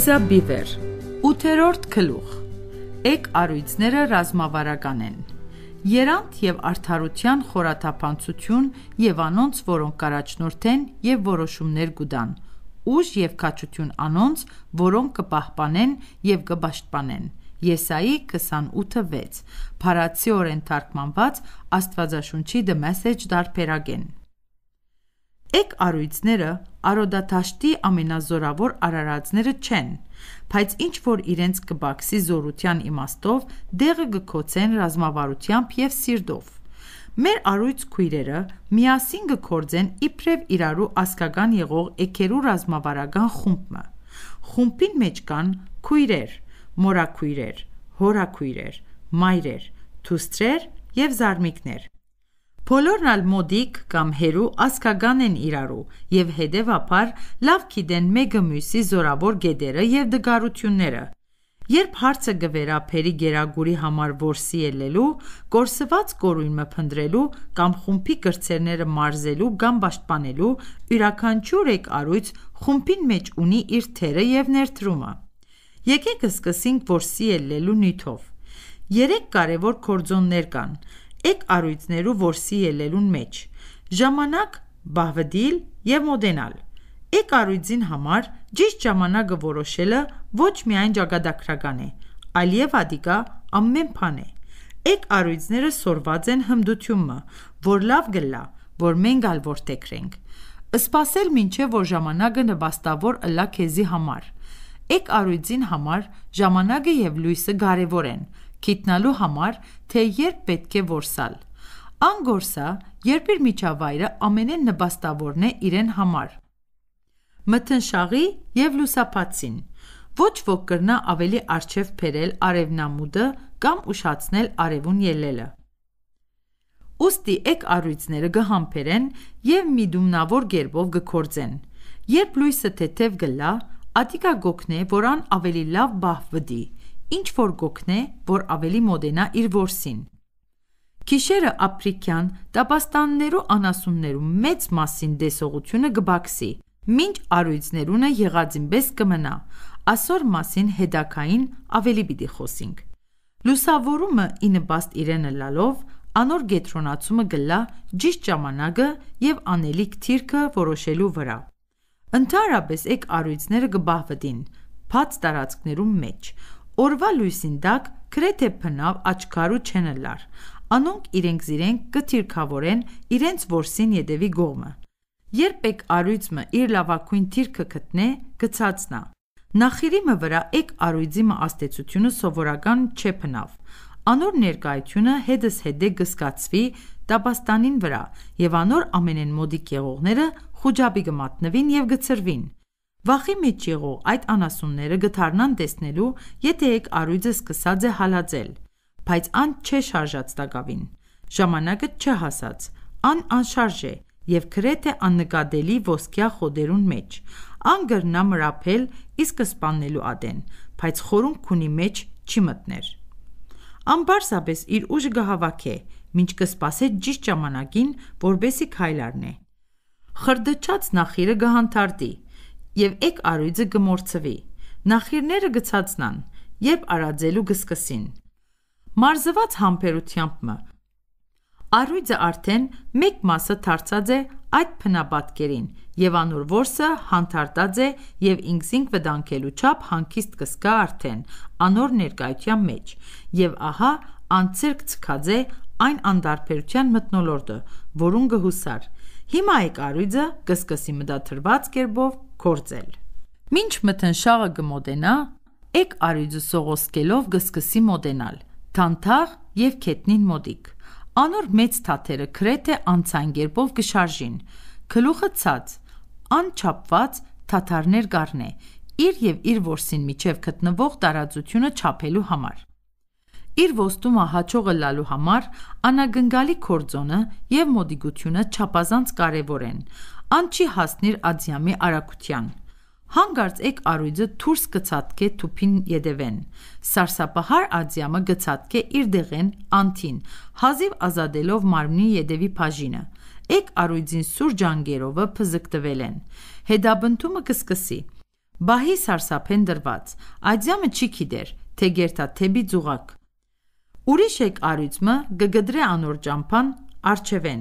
Լուիզա Բիվեր 8-րդ գլուխ Էկ առույցները ռազմավարական են Երանտ եւ արդարության խորաթափանցություն եւ անոնց որոնք կարաչնորթեն եւ որոշումներ կուտան ուժ եւ քաչություն անոնց որոնք կպահպանեն եւ կբաշխպանեն Եսայի 28:6 Փարացի օրեն թարգմանված Աստվածաշունչի The Message դարբերագեն Էգ առույցները արոդաթաշտի ամենազորավոր արարածները չեն, բայց ինչ որ իրենց կբաքսի զորության իմաստով, դեղը գքոցեն ռազմավարությամբ և սիրտով։ Մեր առույց քույրերը միասին կգործեն իբրև իրարու ազգական եղող էգերու ռազմավարական խումբը։ Խումբին մեջ կան քույրեր, մորաքույրեր, հորաքույրեր, մայրեր, թուստրեր և զարմիկներ։ Բոլորն էլ մոդիկ կամ հերո ազգական են իրարու և հետևաբար լավ գիտեն մեկը մյուսի զորավոր գետերը և դժգոհությունները: Երբ հարցը գվերափերի գերագույրի համար որսի ելնելու, կորսված կորույնը փնտրելու կամ խումբի կրտսերները մարզելու կամ պաշտպանելու, յուրաքանչյուր էկ առույց խումբին մեջ ունի իր թերը և ներդրումը: Եկեք սկսենք որսի ելնելու նյութով: Երեք կարևոր գործոններ կան: էկ առույցներու որսի ելելուն մեջ, ժամանակ բահվդիլ և մոդենալ։ Էկ առույցին համար ճիշտ ժամանակը որոշելը ոչ միայն ճակատագրական է, այլև ադիգա ամեն բան է։ Էկ առույցները սորված են հմդություն մը, որ լավ գլա, որ մենք ալ որդեգրենք։ Սպասել մինչև որ ժամանակը նպաստավոր ըլա քեզի համար։ Էկ առույցին համար ժամանակը և լույսը կարևոր են, գիտնալու համար, թե երբ պետք է որսալ: Անգորսա, երբ իր միջավայրը ամենեն նպաստավորն է իրեն համար՝ մթնշաղի և լուսափածին: Ոչ ոք կրնա ավելի առջև բերել արևնամուդը կամ ուշացնել արևուն ելնելը: Ուստի էգ առյուծները կհամբերեն և միտումնավոր կերպով կգործեն: Երբ լույսը թեթև կլա, ատիկը կօգնե, որ այն ավելի լավ բահվդի ինչ որ գոգնե, որ ավելի մոտենա իր որսին։ Գիշերը ապրիքյան տապաստաններու անասուններու մեծ մասին դեսողությունը կբաքսի, մինչ առույցներունը եղածինպես կմնա։ Ասոր մասին հետակային ավելի պիտի խոսենք։ Լուսավորումը ի նպաստ իրենը լալով անոր գետրոնացումը գլա ճիշտ ժամանակը եւ անելիք թիրքը որոշելու վրա։ Ընթարապես եկ առույցները գբահվդին, բաց տարածքներում մեջ, Օրվա լույսին տակ գրեթե փնավ աչքար ու չենըլար: Անոնք իրենք զիրենք կթիրքավորեն իրենց որսին ետևի գողմը: Երբ էկ առյուծը իր լավագույն թիրքը գտնե, գցածն ա: Նախիրիմը վրա էկ առյուծի մը ազդեցությունը սովորական չէ փնավ: Անոր ներկայությունը հետզհետե գսկացվի տաբաստանին վրա և անոր ամենեն մոտիկ եղողները խուջապի կմատնվին և գցրվին: Վախի մեջ եղող այդ անասունները գթարնան տեսնելու, եթե եկ առույցը սկսած է հալածել, բայց ան չէ շարժած տակավին։ Ժամանակը չհասած, ան անշարժ է և գրեթե աննկատելի ոսկյա խոդերուն մեջ։ Ան գրնա մրափել ի սկզբանելու ադեն, բայց խորուն քունի մեջ չի մտներ։ Ան պարզապես իր ուժը գահավաքե, մինչ կսպասե ճիշտ ժամանակին, որբեսի քայլ առնե։ Խրդճած նախիրը գահանթարտի, եւ եկ արույձը գմորցվի։ Նախիրները գցածնան, երբ արաձելու գսկսին։ Մարզված համբերությամբ Արույձը արդեն մեկ մասը դարձած է այդ փնաբատկերին եւ անոր ворսը հանդարտած է եւ ինքսինք վտանգելու չափ հանկիստ կսկա արդեն անոր ներկայության մեջ եւ ահա անցերք ցկած է այն անդարբերության մտնոլորտը, որուն գհուսար, Հիմա այդ առույցը կսկսի մտադրված կերպով գործել։ Մինչ մթնշաղը կմոտենա, այդ առույցը սողոսկելով կսկսի մոտենալ, թանթաղ եւ քետնին մոտիկ։ Անոր մեծ թաթերը քրեթե անցան կերպով կշարժին։ Գլուխը ցած, անչափված թաթարներ կառնե, իր եւ իր ворսին միջև գտնվող տարածությունը չափելու համար։ Իր ոստումը հաջողը լալու համար անագնգալի կորձոնը և մոդիգությունը չափազանց կարևոր են, ան չի հասնիր ադյամի արագության: Հանկարծ էկ առույգը թուրս կցատկե թուփին ետևեն: Սարսափահար ադյամը գցատկե իր դեղեն անթին հազիվ ազատելով մարմնի ետևի բաժինը: Էկ առույգին սուր ջանգերովը փզկտվել են: Հետաբնթումը կսկսի: Բահի սարսափեն դրված: Ադյամը չի գիտեր, թե գերդաթեփի ձուղակ Ուրիշ եկ առյուծմը գգդրե անոր ճամփան առջևեն։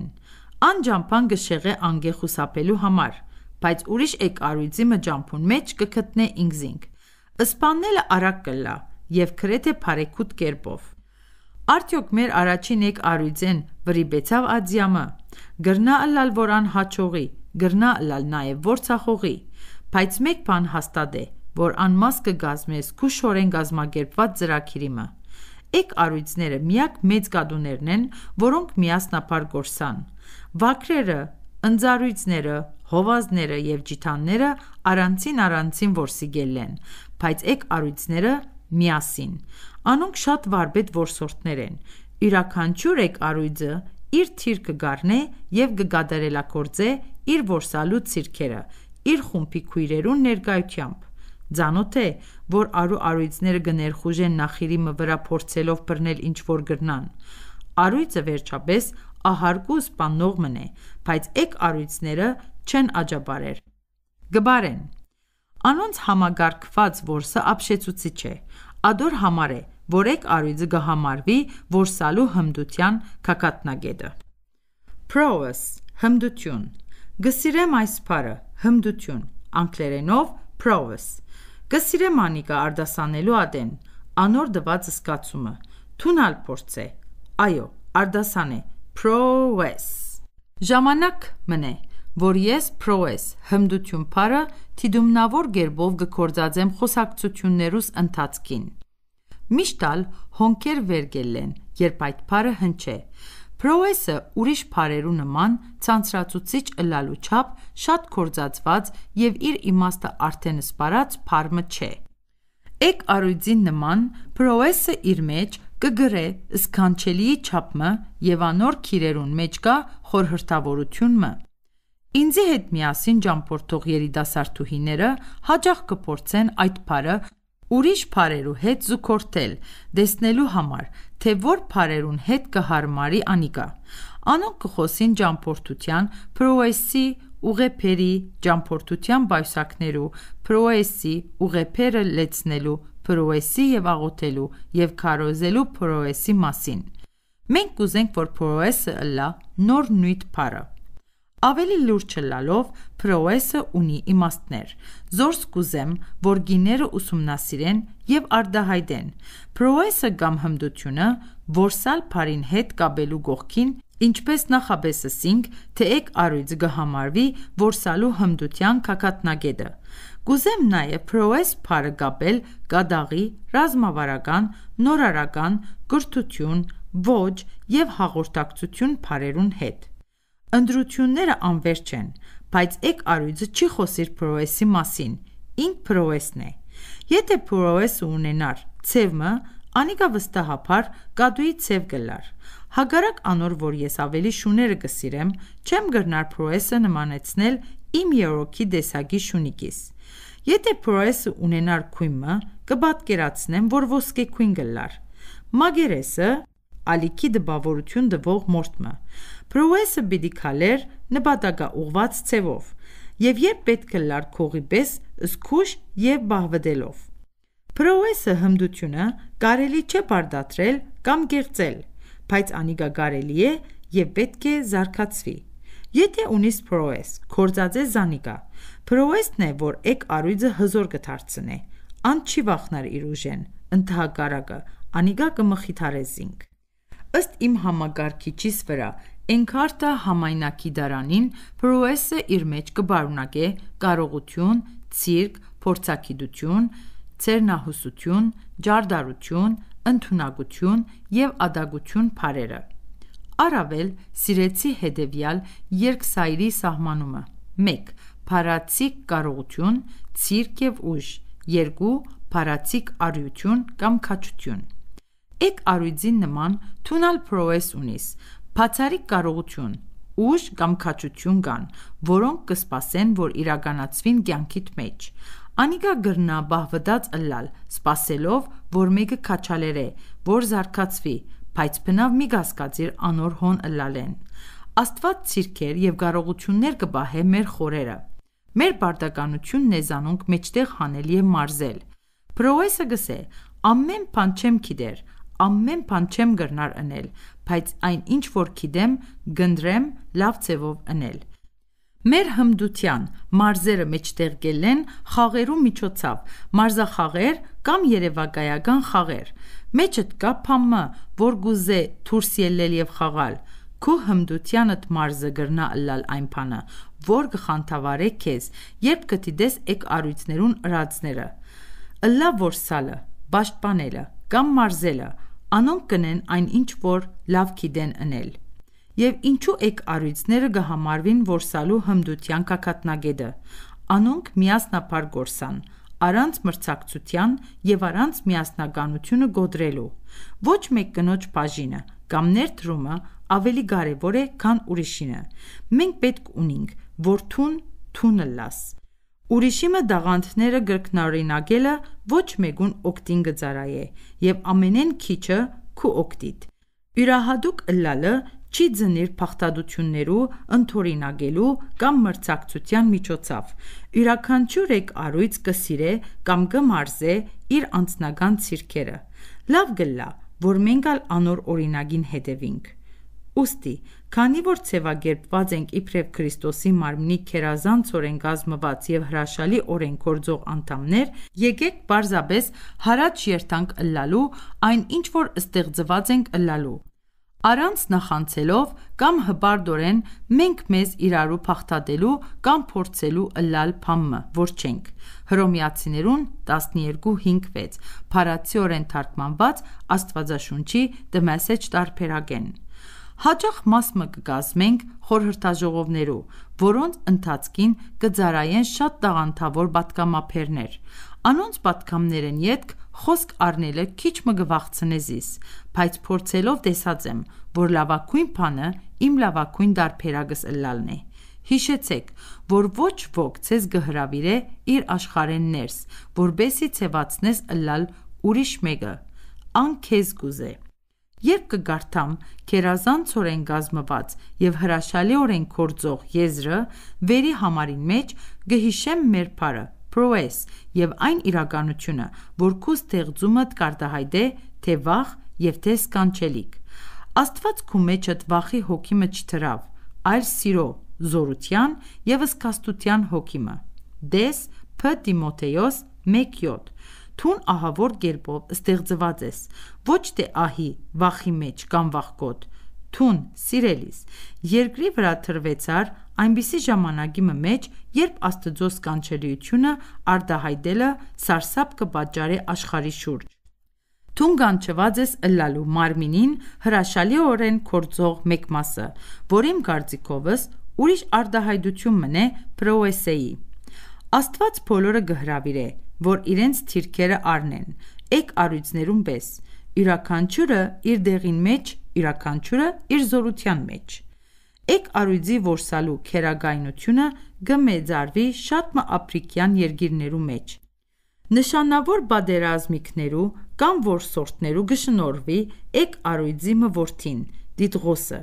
Ան ճամփան գշեղե անգե խուսափելու համար, բայց ուրիշ եկ առյուծի մը ճամփուն մեջ կգտնե ինգզինգ։ Սպաննելը արագ կլա եւ քրեթե բարեկուտ կերպով։ Արդյոք մեր առաջին եկ առյուծեն վրիբեցավ ադիամը։ Գրնա ըլալ որան հաճողի, գրնա ըլալ նաեւ որցախողի։ Բայց մեկ բան հաստատ է, որ անմաս կգազմես քուշորեն գազմագերբված ծրակիրիմը էգ-առյուծները միակ մեծ գադուներն են, որոնք միասնապար գործան: Վագրերը, ընձառյուծները, հովազները և ջիթանները առանցին-առանցին որսիգել են, բայց էգ-առյուծները՝ միասին: Անոնք շատ վարպետ որսորդներ են: Յուրաքանչյուր էգ-առյուծը իր թիրքը գառնե և կգադարելագործե իր որսալու ցիրքերը՝ իր խումբի քույրերու ներկայությամբ: Ծանոթ է, որ արու-արույծները կներխուժեն նախիրիմը վրա փորձելով բռնել ինչ-որ գռնան։ Արույծը, վերջապես, ահարկու սպանողմն է, բայց էգ արույծները չեն աճաբարեր, կբարեն։ Անոնց համագարգված որսը ապշեցուցիչ է։ Ադոր համար է, որ էգ արույծը կհամարվի որսալու հմդության քակատնագետը։ Prowess հմդություն։ Գսիրեմ այս փարը հմդություն, անգլերենով prowess Կսիրեմ Անիկա արդասանելու ադեն, անոր դված զգացումը։ Թունալ փորձե։ Այո, արդասան է։ Prowess։ Ժամանակ մնե, որ ես prowess հմդություն փարը թիդումնավոր գերբով գործածեմ խոսակցություններուս ընթացքին։ Միշտալ հոնքեր վերգելեն, երբ այդ փարը հնչե։ ProS-ը ուրիշ փարերու նման ցանցրացուցիչ լալուչափ շատ քորձածված և իր իմաստը արդեն սպառած փարմը չէ: Էգ առյուծին նման, ProS-ը իր մեջ կգրե սքանչելիի չափմը և անոր քիրերուն մեջ կա խորհրդավորությունմը: Ինձի հետ միասին ճամփորդող երիտասարդուհիները հաճախ կփորձեն այդ փարը ուրիշ փարերու հետ զուգորդել, տեսնելու համար, թե որ փարերուն հետ կհարմարի անիկա։ Անոնք կխոսին ճամփորդության, փրոեսի ուղեփերի, ճամփորդության բայսակներու, փրոեսի ուղեփերը լեցնելու, փրոեսի եւ աղոթելու եւ քարոզելու փրոեսի մասին։ Մենք կուզենք, որ փրոեսը լա նոր նույթ փարը։ Ավելի լուր չլալով, ProS-ը ունի իմաստներ: Զորս կուզեմ, որ գինները ուսումնասիրեն և արդահայտեն: ProS-ը կամ հմտությունը որսալ փարին հետ կապելու գողքին, ինչպես նախաբესսինք, թեև առույց կհամարվի որսալու հմտության քակաթնագետը: Կուզեմ նաև ProS փարը կապել կատաղի, ռազմավարական, նորարարական, կրթություն, ոճ և հաղորդակցություն փարերուն հետ: Ընտրությունները անվերջ են, բայց էգ առյուծը չի խոսիր փռովեսի մասին, ինք փռովեսն է։ Եթե փռովեսը ունենար ցևմը, Անիկա վստահաբար կադուի ցև գլար։ Հակառակ անոր, որ ես ավելի շուները կսիրեմ, չեմ գրնար փռովեսը նմանեցնել իմ երոքի դեսագի շունիկիս։ Եթե փռովեսը ունենար քույմը, կպատկերացնեմ, որ ոսկե քույն գլար։ Մագերեսը ալիքի դպավորություն դվող մորտմը։ Փրոեսը պիտի քալեր նպատակաուղղված ցևով և երբ պետք է լար քողի պես զգույշ և բահվդելով: Փրոեսը հմտությունը կարելի չէ բարդացրել կամ կեղծել, բայց անիկա կարելի է և պետք է զարգացվի: Եթե ունիս փրոես, գործածես զանիկա: Փրոեսն է, որ էգ առույցը հզոր կդարձնե: Անդ չի վախենար իր ուժեն: Ընդհակառակը, անիկա կմխիթարե զինք: Ըստ իմ համակարգիչիս վրա Encarta համայնակի դարանին Պրուեսը իր մեջ կբարունակե կարողություն, ցիրկ, փորձագիտություն, ցերնահուսություն, ջարդարություն, ընդունակություն և ադագություն փարերը: Առավել սիրեցի հետևյալ երկսայրի սահմանումը. 1. Փարացիկ կարողություն, ցիրկ և ուժ 2. Փարացիկ արիություն կամ քաջություն Էկ առյուծին նման թունալ Պրուես ունիս, բացառիկ կարողություն, ուժ կամ քաջություն կան, որոնք կսպասեն, որ իրականացվին կյանքիդ մեջ։ Անիկա գրնա բահվդած ըլլալ, սպասելով, որ մեկը քաչալերե, որ զարգացվի, բայց բնավ մի գասկածիր անոր հոն ըլլալեն։ Աստված ցիրքեր եւ կարողություններ կբահե մեր խորերը։ Մեր բարդականությունն է զանոնք մեջտեղ հանել եւ մարզել։ Պրոեսը գսե, ամեն բան չեմ գիտեր, ամեն բան չեմ գրնար ընել, բայց այն ինչ որ գիտեմ, գնդրեմ լավ ձևով ընել։ Մեր հմդության մարզերը մեջտեղ գելեն խաղերու միջոցով՝ մարզախաղեր կամ երևակայական խաղեր։ Մեջդ կա փամը, որ գուզե դուրս ելնել եւ խաղալ։ Քո հմդությանդ մարզը գրնա ըլլալ այն բանը, որ գխանթավարե քեզ, երբ գտիդես եկ արույցներուն ըրածները։ Ըլլա որսալը, պաշտպանելը կամ մարզելը Անոնք կնեն այն ինչ որ լավ գիտեն ընել։ Եվ ինչու էք առույցները կհամարվին որսալու հմդության կակատնագետը։ Անոնք միասնապար գործան, առանց մրցակցության եւ առանց միասնականությունը գոդրելու։ Ոչ մեկ կնոջ բաժինը կամ ներդրումը ավելի կարևոր է, քան ուրիշինը։ Մենք պետք ունենք, որ թուն թունը լաս։ Ուրիշի մը դաղանդները գրքնօրինակելը ոչ մեկուն օգտին գծարայե և ամենեն քիչը քու օգտիդ: Յուրահատուկ ըլլալը չի ձնիր փախստադրություններու, ընդօրինակելու կամ մրցակցության միջոցով: Յուրաքանչյուր էկ առույց կսիրե կամ կմարզե իր անձնական ցիրքերը: Լավ կլա, որ մենք ալ անոր օրինակին հետևինք: Ուստի, քանի որ ցևակերպված ենք իբրև Քրիստոսի մարմնի քերազանցորեն կազմված եւ հրաշալի օրենքորձող անդամներ, եկեք պարզապես հարաճ երթանք ըլլալու այն ինչ որ ստեղծված ենք ըլլալու։ Առանց նախանցելով կամ հբարդորեն մենք մեզ իրարու փախտատելու կամ փորձելու ըլլալ փամը, որ չենք։ Հռոմեացիներուն 12:5-6 Փարացիորեն թարգմանված Աստվածաշունչի The Message տարբերագեն։ Հաճախ մասը կկազմենք խորհրդաժողովներու, որոնց ընթացքին կձարայեն շատ տաղանդավոր պատգամաբերներ։ Անոնց պատգամներեն ետք խոսք առնելը քիչ մը գվախցնեզիս, բայց փորձելով տեսած եմ, որ լավագույն բանը իմ լավագույն դարբերակս ըլլալն է։ Հիշեցեք, որ ոչ ոք ցեզ գհրավիրե իր աշխարհեն ներս, որբեսի ցեվածնես ըլլալ ուրիշ մեկը, ան քեզ գուզե։ Երբ կգարթամ քերազան ցորեն կազմված և հրաշալի օրենքորձող եզրը, վերի համարին մեջ կհիշեմ մեր փարը (prowess) և այն իրականությունը, որ քո ստեղծումդ կարտահայտե թե վախ և թե սքանչելիք: Աստված քո մեջդ վախի հոգիմը չթրավ, այլ սիրո, զորության և սգաստության հոգիմը (տե՛ս Բ Տիմոթեոս 1.7): թուն ահավոր կերպով ստեղծված ես, ոչ թե ահի, վախի մեջ կամ վախկոտ: Թուն, սիրելիս, երկրի վրա թրվեցար այնպիսի ժամանակի մեջ, երբ Աստծո սքանչելիությունը արտահայտելը սարսափ կպատճառի աշխարհի շուրջ: Թուն գանչված ես ըլլալու մարմինին հրաշալիորեն գործող մեկ մասը, որ իմ կարծիքովս ուրիշ արտահայտություն մնե Փրոեսեի: Աստված բոլորը կհրավիրե, որ իրենց թիրքերը առնեն, էկ առույցներուն պես, յուրաքանչյուրը իր դեղին մեջ, յուրաքանչյուրը իր զորության մեջ: Էկ առույցի որսալու քերագայնությունը գմեծարվի շատ մը աֆրիկյան երկիրներու մեջ: Նշանավոր բادرազմիքներու կամ որսորդներու գշնորհվի էկ առույցի մը որդին՝ դիդղոսը: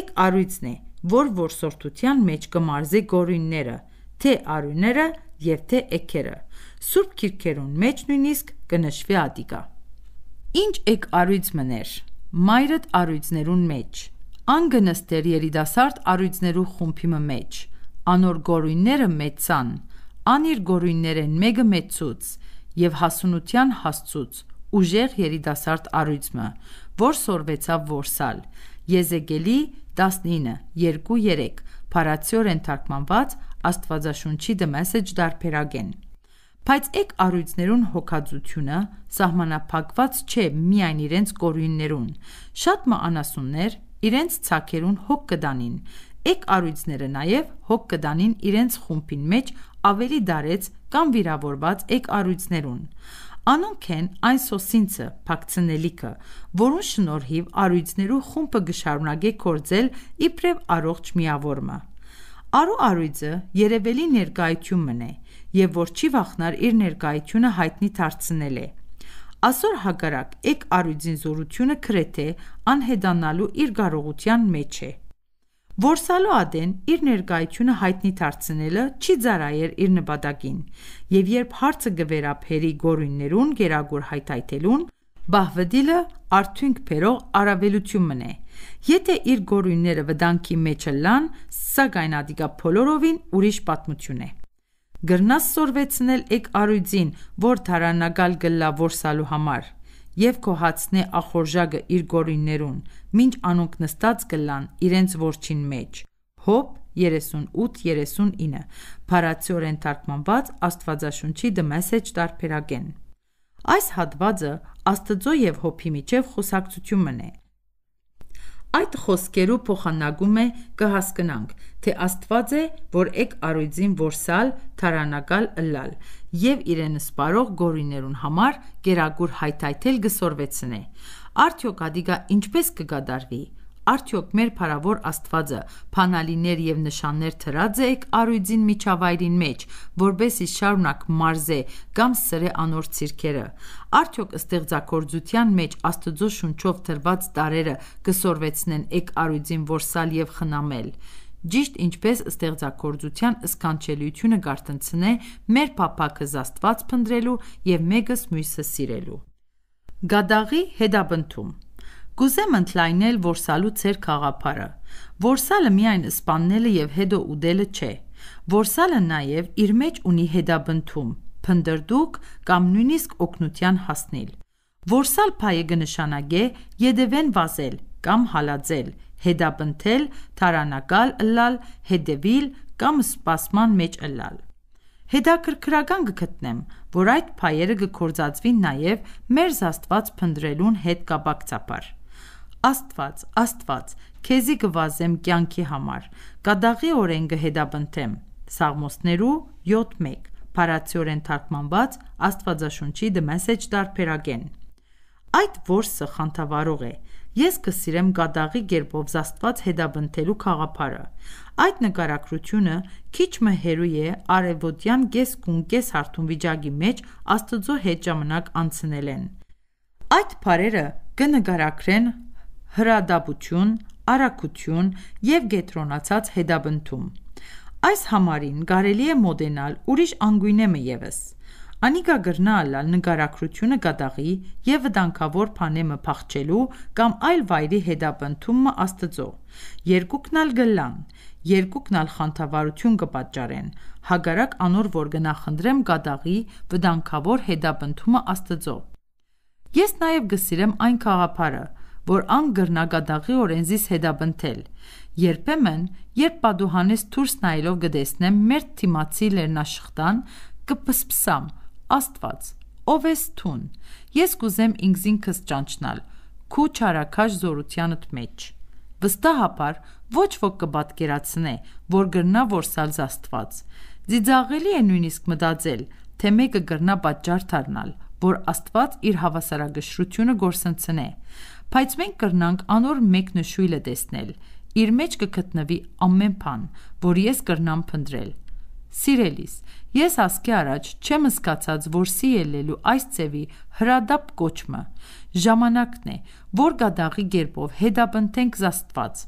Էկ առույցն է, որ որսորդության մեջ կմարզի գոյունները, թե արույները և թե էգերը: Սուրբ Գիրքերուն մեջ նույնիսկ կնշվի Ատիկա։ Ինչ եք առույց մներ։ Մայրդ առույցներուն մեջ։ Անգը նստեր երիտասարդ առույցներու խումբի մեջ։ Անոր գորույները մեծան, անիր գորույներեն մեկը մեծուց եւ հասունության հասցուց ուժեղ երիտասարդ առույցը, որ սորվեցավ որսալ։ Եզեգելի 19 2-3 Փարացիորեն թարգմանված Աստվածաշունչի The Message դարբերագեն։ Բայց եկ առույցներուն հոգածությունը սահմանափակված չէ միայն իրենց կորույններուն։ Շատ մանասուններ իրենց ցակերուն հոգ կդանին։ Եկ առույցները նաև հոգ կդանին իրենց խումբին մեջ ավելի դարեց կամ վիրավորված եկ առույցներուն։ Անոնք են այն սոսինցը, փակցնելիքը, որոնց շնորհիվ արույցներու խումբը գշարունակե կործել իբրև առողջ միավորումը։ Արու արույցը երևելի ներկայություն մնե, եւ որ չի վախնար իր ներկայությունը հայտնի դարձնել է։ Ասոր հակառակ եկ առյուծին զորությունը քրեթե անհեդանալու իր կարողության մեջ է։ Որսալու ադեն իր ներկայությունը հայտնի դարձնելը չի ծարայեր իր նպատակին, եւ երբ հարցը գվերափերի գորույններուն գերագույր հայթայթելուն, բահվդիլը արդյունք բերող արավելություն մնե։ Եթե իր գորույնները վտանգի մեջ լան, սակայն ադիկա փոլորովին ուրիշ պատմություն է գրնաս սորվեցնել էգ առյուծին, որ թարանագալ գլլա որսալու համար, և քո հացնե ախորժակը իր գորույններուն, մինչ անոնք նստած գլլան իրենց որջին մեջ (Հոբ 38:39) (փարացիորեն թարգմանված Աստվածաշունչի The Message տարբերակեն): Այս հատվածը Աստծո և Հոբի միջև խոսակցությունն է Այդ խոսքերով փոխանակում է կհասկանանք, թե Աստված է, որ էգ առյուծին որսալ, թարանակալ ըլլալ և իրեն սպառող գոհիներուն համար կերակուր հայթայթել գսորվեցնե: Արդյոք ադիգա ինչպես կկատարվի: Արդյոք մեր փառավոր Աստվածը փանալիներ և նշաններ թրած է առյուծին միջավայրին մեջ, որպեսզի շարունակ մարզե կամ սրե անոր ցիրքերը: Արդյոք ստեղծագործության մեջ Աստծո շունչով թրված տարրերը կսորվեցնեն էգ առյուծին որսալ և խնամել: Ճիշտ ինչպես ստեղծագործության սքանչելիությունը գարգընցնե մեր փափագս Աստված փնտրելու և մեկս մյուսը սիրելու: Գադաղի հետաբնթում Կուզեմ ընդլայնել Որսալու ցեր խաղապարը։ Որսալը միայն սպաննելը եւ հետո ուդելը չէ։ Որսալը նաեւ իր մեջ ունի հետաբնթում, փնդրդուկ կամ նույնիսկ օկնության հասնել։ Որսալ փայը կնշանակե յեդևեն վազել կամ հալածել, հետապնթել, թարանակալ ըլլալ, հետևիլ կամ սպասման մեջ ըլլալ։ Հետաքրքրական գտնեմ, որ այդ փայերը կգործածվին նաև մեր Աստված փնդրելուն հետ կապակցաբար։ Աստված, Աստված, քեզի կվազեմ կյանքի համար, կադաղի օրենքը հետապնդեմ։ Սաղմոսներու 7:1 Փարացիորեն թարգմանված Աստվածաշունչի The Message տարբերակեն։ Այդ որսը խանդավառող է։ Ես կսիրեմ կատաղի կերպով Աստված հետապնդելու խաղապարը։ Այդ նկարագրությունը քիչ մը հերույ է արևոտյան կեսկուն կես հարթուն վիճակի մեջ Աստծո հետ ժամանակ անցնելեն։ Այդ բարերը կնկարագրեն հրադադություն, առաքություն և գետրոնացած հետաբնթում: Այս համարին կարելի է մոտենալ ուրիշ անգույնeme ևս: Անիկա Գրնալը նկարագրությունը կատաղի և վտանգավոր փանեմը փախչելու կամ այլ վայրի հետապնդումը Աստծո: Երկուքն էլ գլլան: Երկուքն էլ խանդավառություն կպատճառեն: Հակառակ անոր որ գնախնդրեմ կատաղի վտանգավոր հետապնդումը Աստծո: Ես նաև կսիրեմ այն գաղափարը որ անգռնակադաղի օրենսից հետաբննել։ Երբեմն, երբ պատուհանից դուրս նայելով գտեսնեմ մեր թիմացի լեռնաշխտան, կփսփսամ. Աստված, ով ես ցուն։ Ես կուզեմ ինքսինքս ճանչնալ քու չարակաշ զորությանդ մեջ։ Վստահաբար ոչ ոք կպատկերացնե, որ գրնա որսալց Աստված։ Ձիձաղելի է նույնիսկ մտածել, թե մեկը գրնա պատճառ դառնալ, որ Աստված իր հավասարակշռությունը գործընծնե։ Բայց մենք կրնանք անոր մեկնշույլը տեսնել։ Իր մեջ կգտնվի ամեն բան, որ ես կրնամ փնտրել։ Սիրելիս, ես ասկի առաջ չեմ հասկացած, որ սիրելու այս ծևի հրադապ կոչմը ժամանակն է, որ գադաղի ģերբով հետապնդենք Աստված։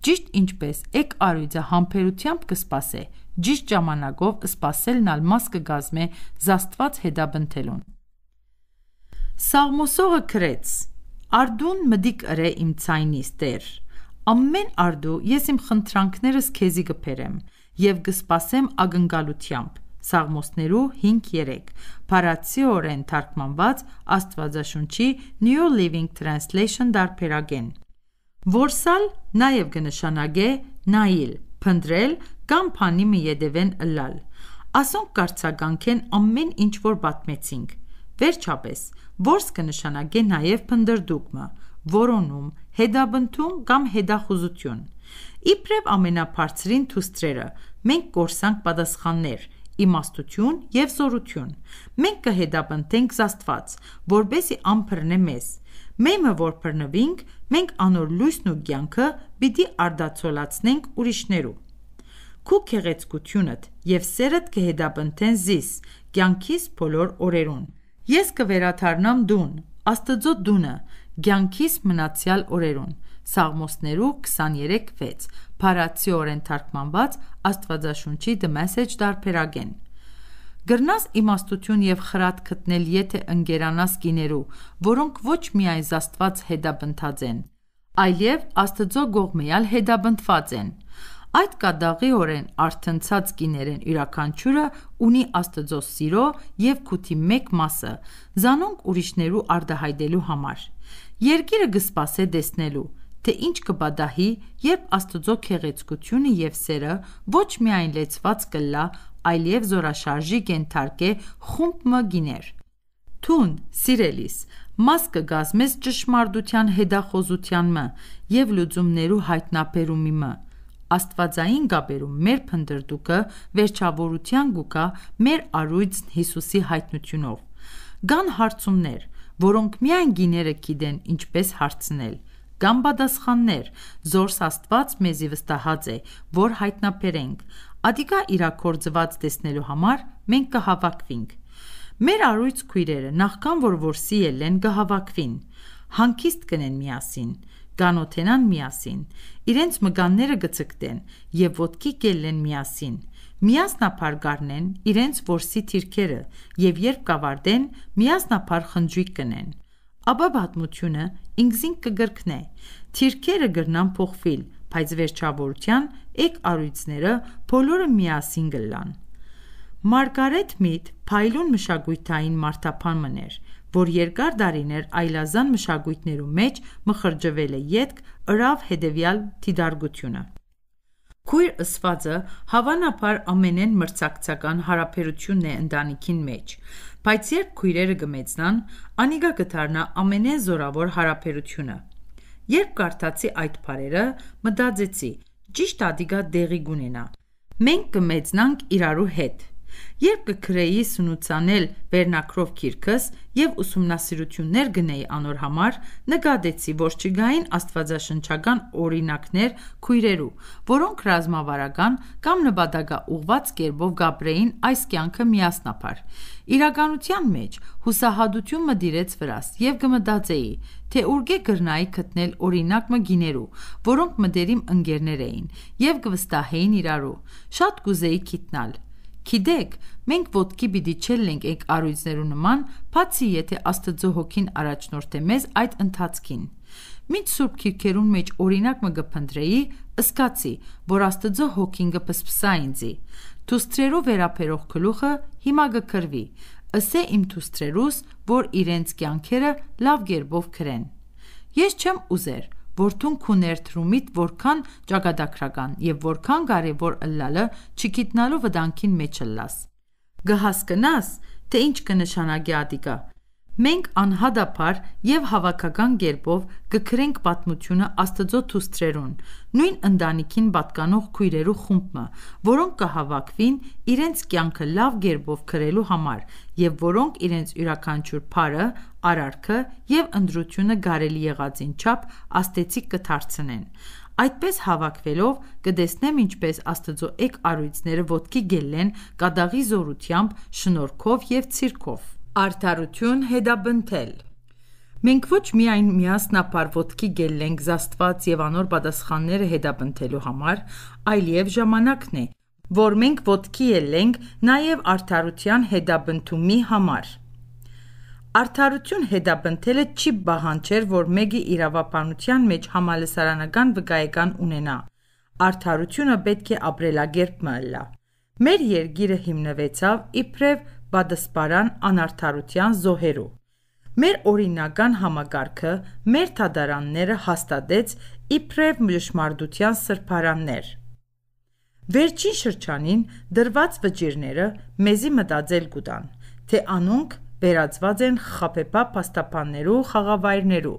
Ճիշտ ինչպես եկ արույցը համբերությամբ կսպասե, ճիշտ ժամանակով սպասելն ալ մաս կգազմե Աստված հետապնդելուն։ Սաղմոսողը քրեց Արդուն մդիկ ըրե իմ ձայնից տեր: Ամեն արդու ես իմ խնդրանքներս քեզի կբերեմ և կսպասեմ ակնկալությամբ (Սաղմոսներու 5.3 Փարացիորեն թարգմանված Աստվածաշունչի New Living Translation դարբերակեն): Որսալ նաև կնշանակե նայել, փնտրել կամ փանիմը ետևեն ըլլալ: Ասոնք կարձագանքեն ամեն ինչ որ պատմեցինք: Վերջապես Որս կնշանակե նաև փնդրդուկը, որոնում, հետաբնթում կամ հետախուզություն։ Իբրև ամենաբարձրին թուստրերը, մենք կորսանք պատասխաններ, իմաստություն և զորություն։ Մենք կհետաբնթենք Աստված, որպեսզի անփրնե մեզ։ Մեմը որ փրկվենք, մենք անոր լույսն ու կյանքը պիտի արդացոլացնենք ուրիշներու։ Քո գեղեցկությունդ և սերդ կհետաբնթեն զիս կյանքիս բոլոր օրերուն։ Ես կվերադառնամ տուն, Աստծո տունը, կյանքիս մնացյալ օրերուն (Սաղմոսներու 23:6 Փարացիորեն թարգմանված Աստվածաշունչի The Message դարբերագեն) Գռնաս իմաստություն և խրատ գտնել եթե ընկերանաս կիներու, որոնք ոչ միայն զաստված հետաբնթած են, այլև Աստծո կողմէալ հետաբնթված են: Այդ կադաղիորեն արթնցած գիներեն յուրաքանչյուրը ունի Աստծո սիրո և քութի մեկ մասը՝ զանոնք ուրիշներու արդահայտելու համար: Երկիրը կսպասե տեսնելու, թե ինչ կպադահի, երբ Աստծո քեղեցկությունը և սերը ոչ միայն լեցված կլլա, այլև զորաշարժի կենթարկե խումբը գիներ: Թուն սիրելիս, մաս կգազմես ճշմարտության հետախուզությանմը և լուծումներու հայտնաբերումիմը: աստվածային գաբերում մեր փնդրտուքը վերջավորության գուկա մեր առույցն Հիսուսի հայտնությունով։ Կան հարցումներ, որոնք միայն գիները գիտեն ինչպես հարցնել, կան պատասխաններ, զորս Աստված մեզի վստահած է, որ հայտնաբերենք։ Ադիկա իրակորձված տեսնելու համար մենք կհավաքվինք։ Մեր առույց քույրերը, նախքան որ որսի ելեն, կհավաքվին։ Հանգիստ կնեն միասին։ Գանոթենան միասին, իրենց մգանները գծկտեն եւ ոտքի կելնեն միասին։ Միասնապար գառնեն իրենց որսի թիրքերը եւ երբ կավարտեն, միասնապար խնջույք կնեն։ Աբա պատմությունը ինքզին կգրկնե։ Թիրքերը գրնան փոխվել, բայց վերջավորության եկ արույցները բոլորը միասին գլան։ Մարգարետ Միթ փայլուն մշակույթային մարտապան մներ, որ երկար դարիներ այլազան մշակույթներու մեջ մխրճվել է ետք ըրավ հետևյալ թիդարգությունը. Քույր ըսվածը հավանաբար ամենեն մրցակցական հարաբերությունն է ընտանիքին մեջ, բայց երբ քույրերը կմեծնան, անիգա կդառնա ամենեն զորավոր հարաբերությունը։ Երբ կարդացի այդ բառերը, մտածեցի՝ ճիշտ ադիգա դեղի գունենա։ Մենք կմեծնանք իրարու հետ, Երբ կքրեի սնուցանել վերնագրով գիրքս և ուսումնասիրություններ գնեի անոր համար, նկատեցի, որ չկային աստվածաշնչական օրինակներ քույրերու, որոնք ռազմավարական կամ նպատակաուղղված կերպով գաբրեին այս կյանքը միասնապար: Իրականության մեջ հուսահատություն մը դիրեց վրաս և գմտածեի, թե ուրգե կրնայի գտնել օրինակ մը գիներու, որոնք մտերիմ ընկերներ էին և կվստահեին իրարու: Շատ կուզեի գիտնալ, Գիտեք, մենք ոտքի պիտի չելնենք էդ առույցներու նման, բացի եթե Աստծո Հոգին առաջնորդե մեզ այդ ընթացքին։ Մինչ Սուրբ Գիրքերուն մեջ օրինակ մը գփնտրեի, զգացի, որ Աստծո Հոգին գփսփսա ինձի։ Թուստրերով վերաբերող գլուխը հիմա գքրվի։ Ըսե իմ թուստրերուս, որ իրենց կյանքերը լավ գերբով կրեն։ Ես չեմ ուզեր, որդուն քուներթրումիդ որքան ճակատագրական և որքան կարևոր ըլլալը չգիտնալու վտանգին մեջ ըլլաս: Կհասկանաս, թե ինչ կնշանակի ադիկը: Մենք անհադափար և հավաքական կերպով կքրենք պատմությունը Աստծո թուստրերուն, նույն ընտանիքին պատկանող քույրերու խումբը, որոնք կհավաքվին իրենց կյանքը լավ կերպով քրելու համար և որոնք իրենց յուրաքանչյուր փարը, արարքը և ընտրությունը գարելի եղածին չափ աստեցիկ կդարձնեն: Այդպես հավաքվելով կտեսնեմ ինչպես Աստծո էգ առյուծները ոտքի գելլեն կատաղի զորությամբ, շնորհքով և ցիրքով: Արդարություն հետաբննել Մենք ոչ միայն միասնապար ոտքի գելն ենք զաստված եւ անոր պատասխանները հետապնդելու համար, այլև ժամանակն է, որ մենք ոտքի ելենք նաեւ արդարության հետապնդումի համար։ Արդարություն հետապնդելը չի բահանջեր, որ մեկի իրավաբանության մեջ համալսարանական վկայական ունենա։ Արդարությունը պետք է ապրելակերպ մալա։ Մեր երկիրը հիմնվեցավ իբրև բադսպարան անարդարության զոհերու։ Մեր օրինական համագարքը մեր թադարանները հաստատեց իբրև մյուշմարդության սրբարաններ։ Վերջին շրջանին դրված վճիրները մեզի մտածել կուտան, թե անոնք վերածված են խապեպա փաստաբաններու խաղավայրներու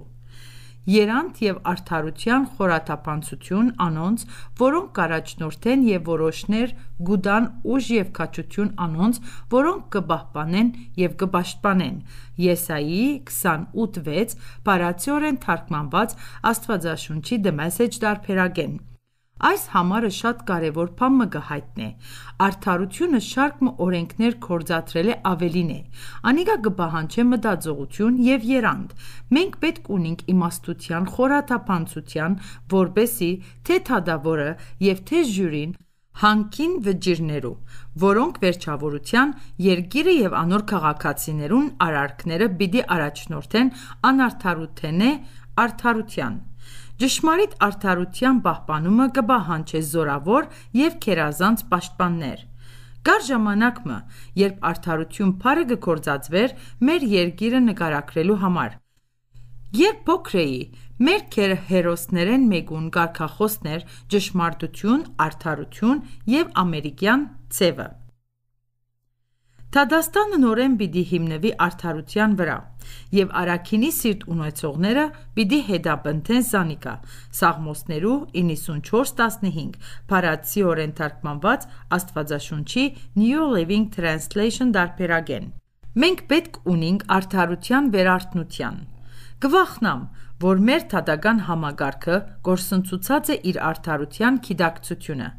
Երանդ եւ արդարության խորաթափանցություն անոնց, որոնք կարաչնորթեն եւ որոշներ գուդան ուժ եւ քաջություն անոնց, որոնք կբահպանեն եւ կպաշտպանեն։ Եսայի 28:6 բառացիորեն թարգմանված Աստվածաշունչի The Message դարբերագեն։ Այս համարը շատ կարևոր փամը կհայտնե։ Արդարությունը շարքը օրենքներ կորձադրել է ավելին է։ Անիկա կբահանչե մտածողություն եւ երանգ։ Մենք պետք ունենք իմաստության, խորաթափանցության, որբեսի թե թադավորը եւ թե ժյուրին հանկին վճիրներու, որոնք վերջավորության երկիրը եւ անոր քաղաքացիներուն արարքները պիտի առաջնորդեն անարթարութենե արդարության։ Ճշմարիտ արդարության պահպանումը կբահանչի զորավոր եւ քերազանց պաշտպաններ։ Կար ժամանակը, երբ արդարություն փառը կգործածվեր մեր երկիրը նկարագրելու համար։ Երբ փոքր էի, մեր քերհերոսներեն մեգուն կարկախոսներ ճշմարտություն, արդարություն եւ ամերիկյան ցևը։ Թադաստանը նորեն պիտի հիմնվի արդարության վրա, եւ Արաքինի սիրտ ունեցողները պիտի հետապնդեն Սանիկա Սաղմոսներու 94:15 Փարացի օրեն թարգմանված Աստվածաշունչի New Living Translation դարբերագեն Մենք պետք ունենք արդարության վերարտնության Գվախնամ, որ մեր թատական համագարքը գործընծուցած է իր արդարության գիտակցությունը։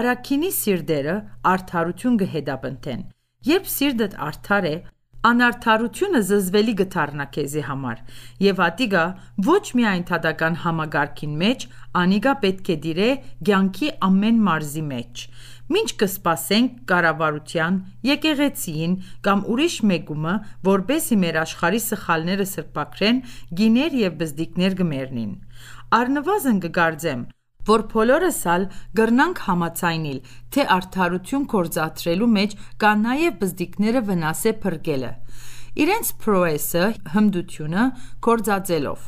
Արաքինի սիրդերը արդարություն կհետապնդեն։ Երբ սիրտդ արդար է, անարդարությունը զզվելի գթառնա քեզի համար, եւ ատիգա ոչ միայն թադական համագարքին մեջ, անիգա պետք է դիրե կյանքի ամեն մարզի մեջ։ Մինչ կսպասենք կառավարության, եկեղեցիին կամ ուրիշ մեկումը, որբեսի մեր աշխարհի սխալները սրբակրեն, գիներ եւ բզդիկներ գմերնին։ Առնվազն կգարձեմ, որ բոլորս ալ գռնանք համաձայնել, թե արդարություն գործադրելու մեջ կա նաև բզդիկները վնասե փրկելը, իրենց պրոեսը (հմտությունը) գործածելով: